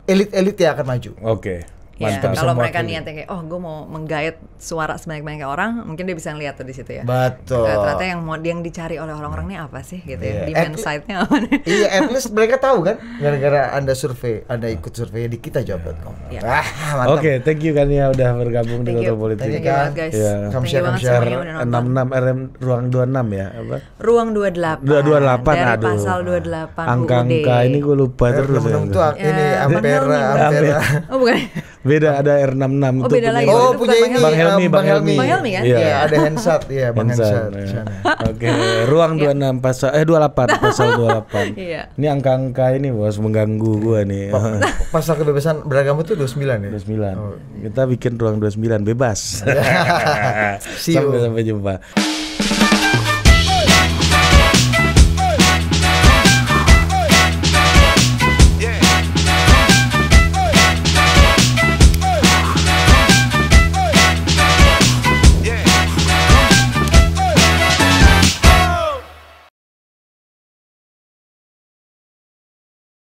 elit-elit yang akan maju. Oke. Okay. Ya, kalau mereka niatnya kayak oh gue mau menggait suara sebanyak-banyaknya orang, mungkin dia bisa lihat tuh di situ ya. Betul. Ternyata yang mau yang dicari oleh orang-orang ini apa sih gitu yeah. ya? Iya. Demand side-nya apa nih? Iya, at least mereka tahu kan gara-gara Anda survei, Anda ikut survei di kita jawab.com. Yeah. Iya. Ah, Oke, okay, thank you kan ya udah bergabung thank Kota Politik. Thank you guys. Yeah. Kamu share, kamu share. enam RM ruang enam ya, apa? Ruang dua dua Dua Dari aduh. Pasal dua delapan. Angka-angka ini gue lupa terus. Ya. Ah, ini ya. ampera, ampera. Oh bukan. Beda ada R66 oh, itu beda punya lagi. Oh, punya ini Bang Helmi, Bang Helmi. Bang Helmi kan? Iya, yeah. yeah, ada handset, iya Bang handset. handset. Yeah. Oke, okay. ruang 26 iya. eh, pasal eh 28 pasal 28. Iya. Ini angka-angka ini bos mengganggu gua nih. pasal kebebasan beragama itu 29 ya? 29. Oh. Iya. Kita bikin ruang 29 bebas. sampai sampai jumpa.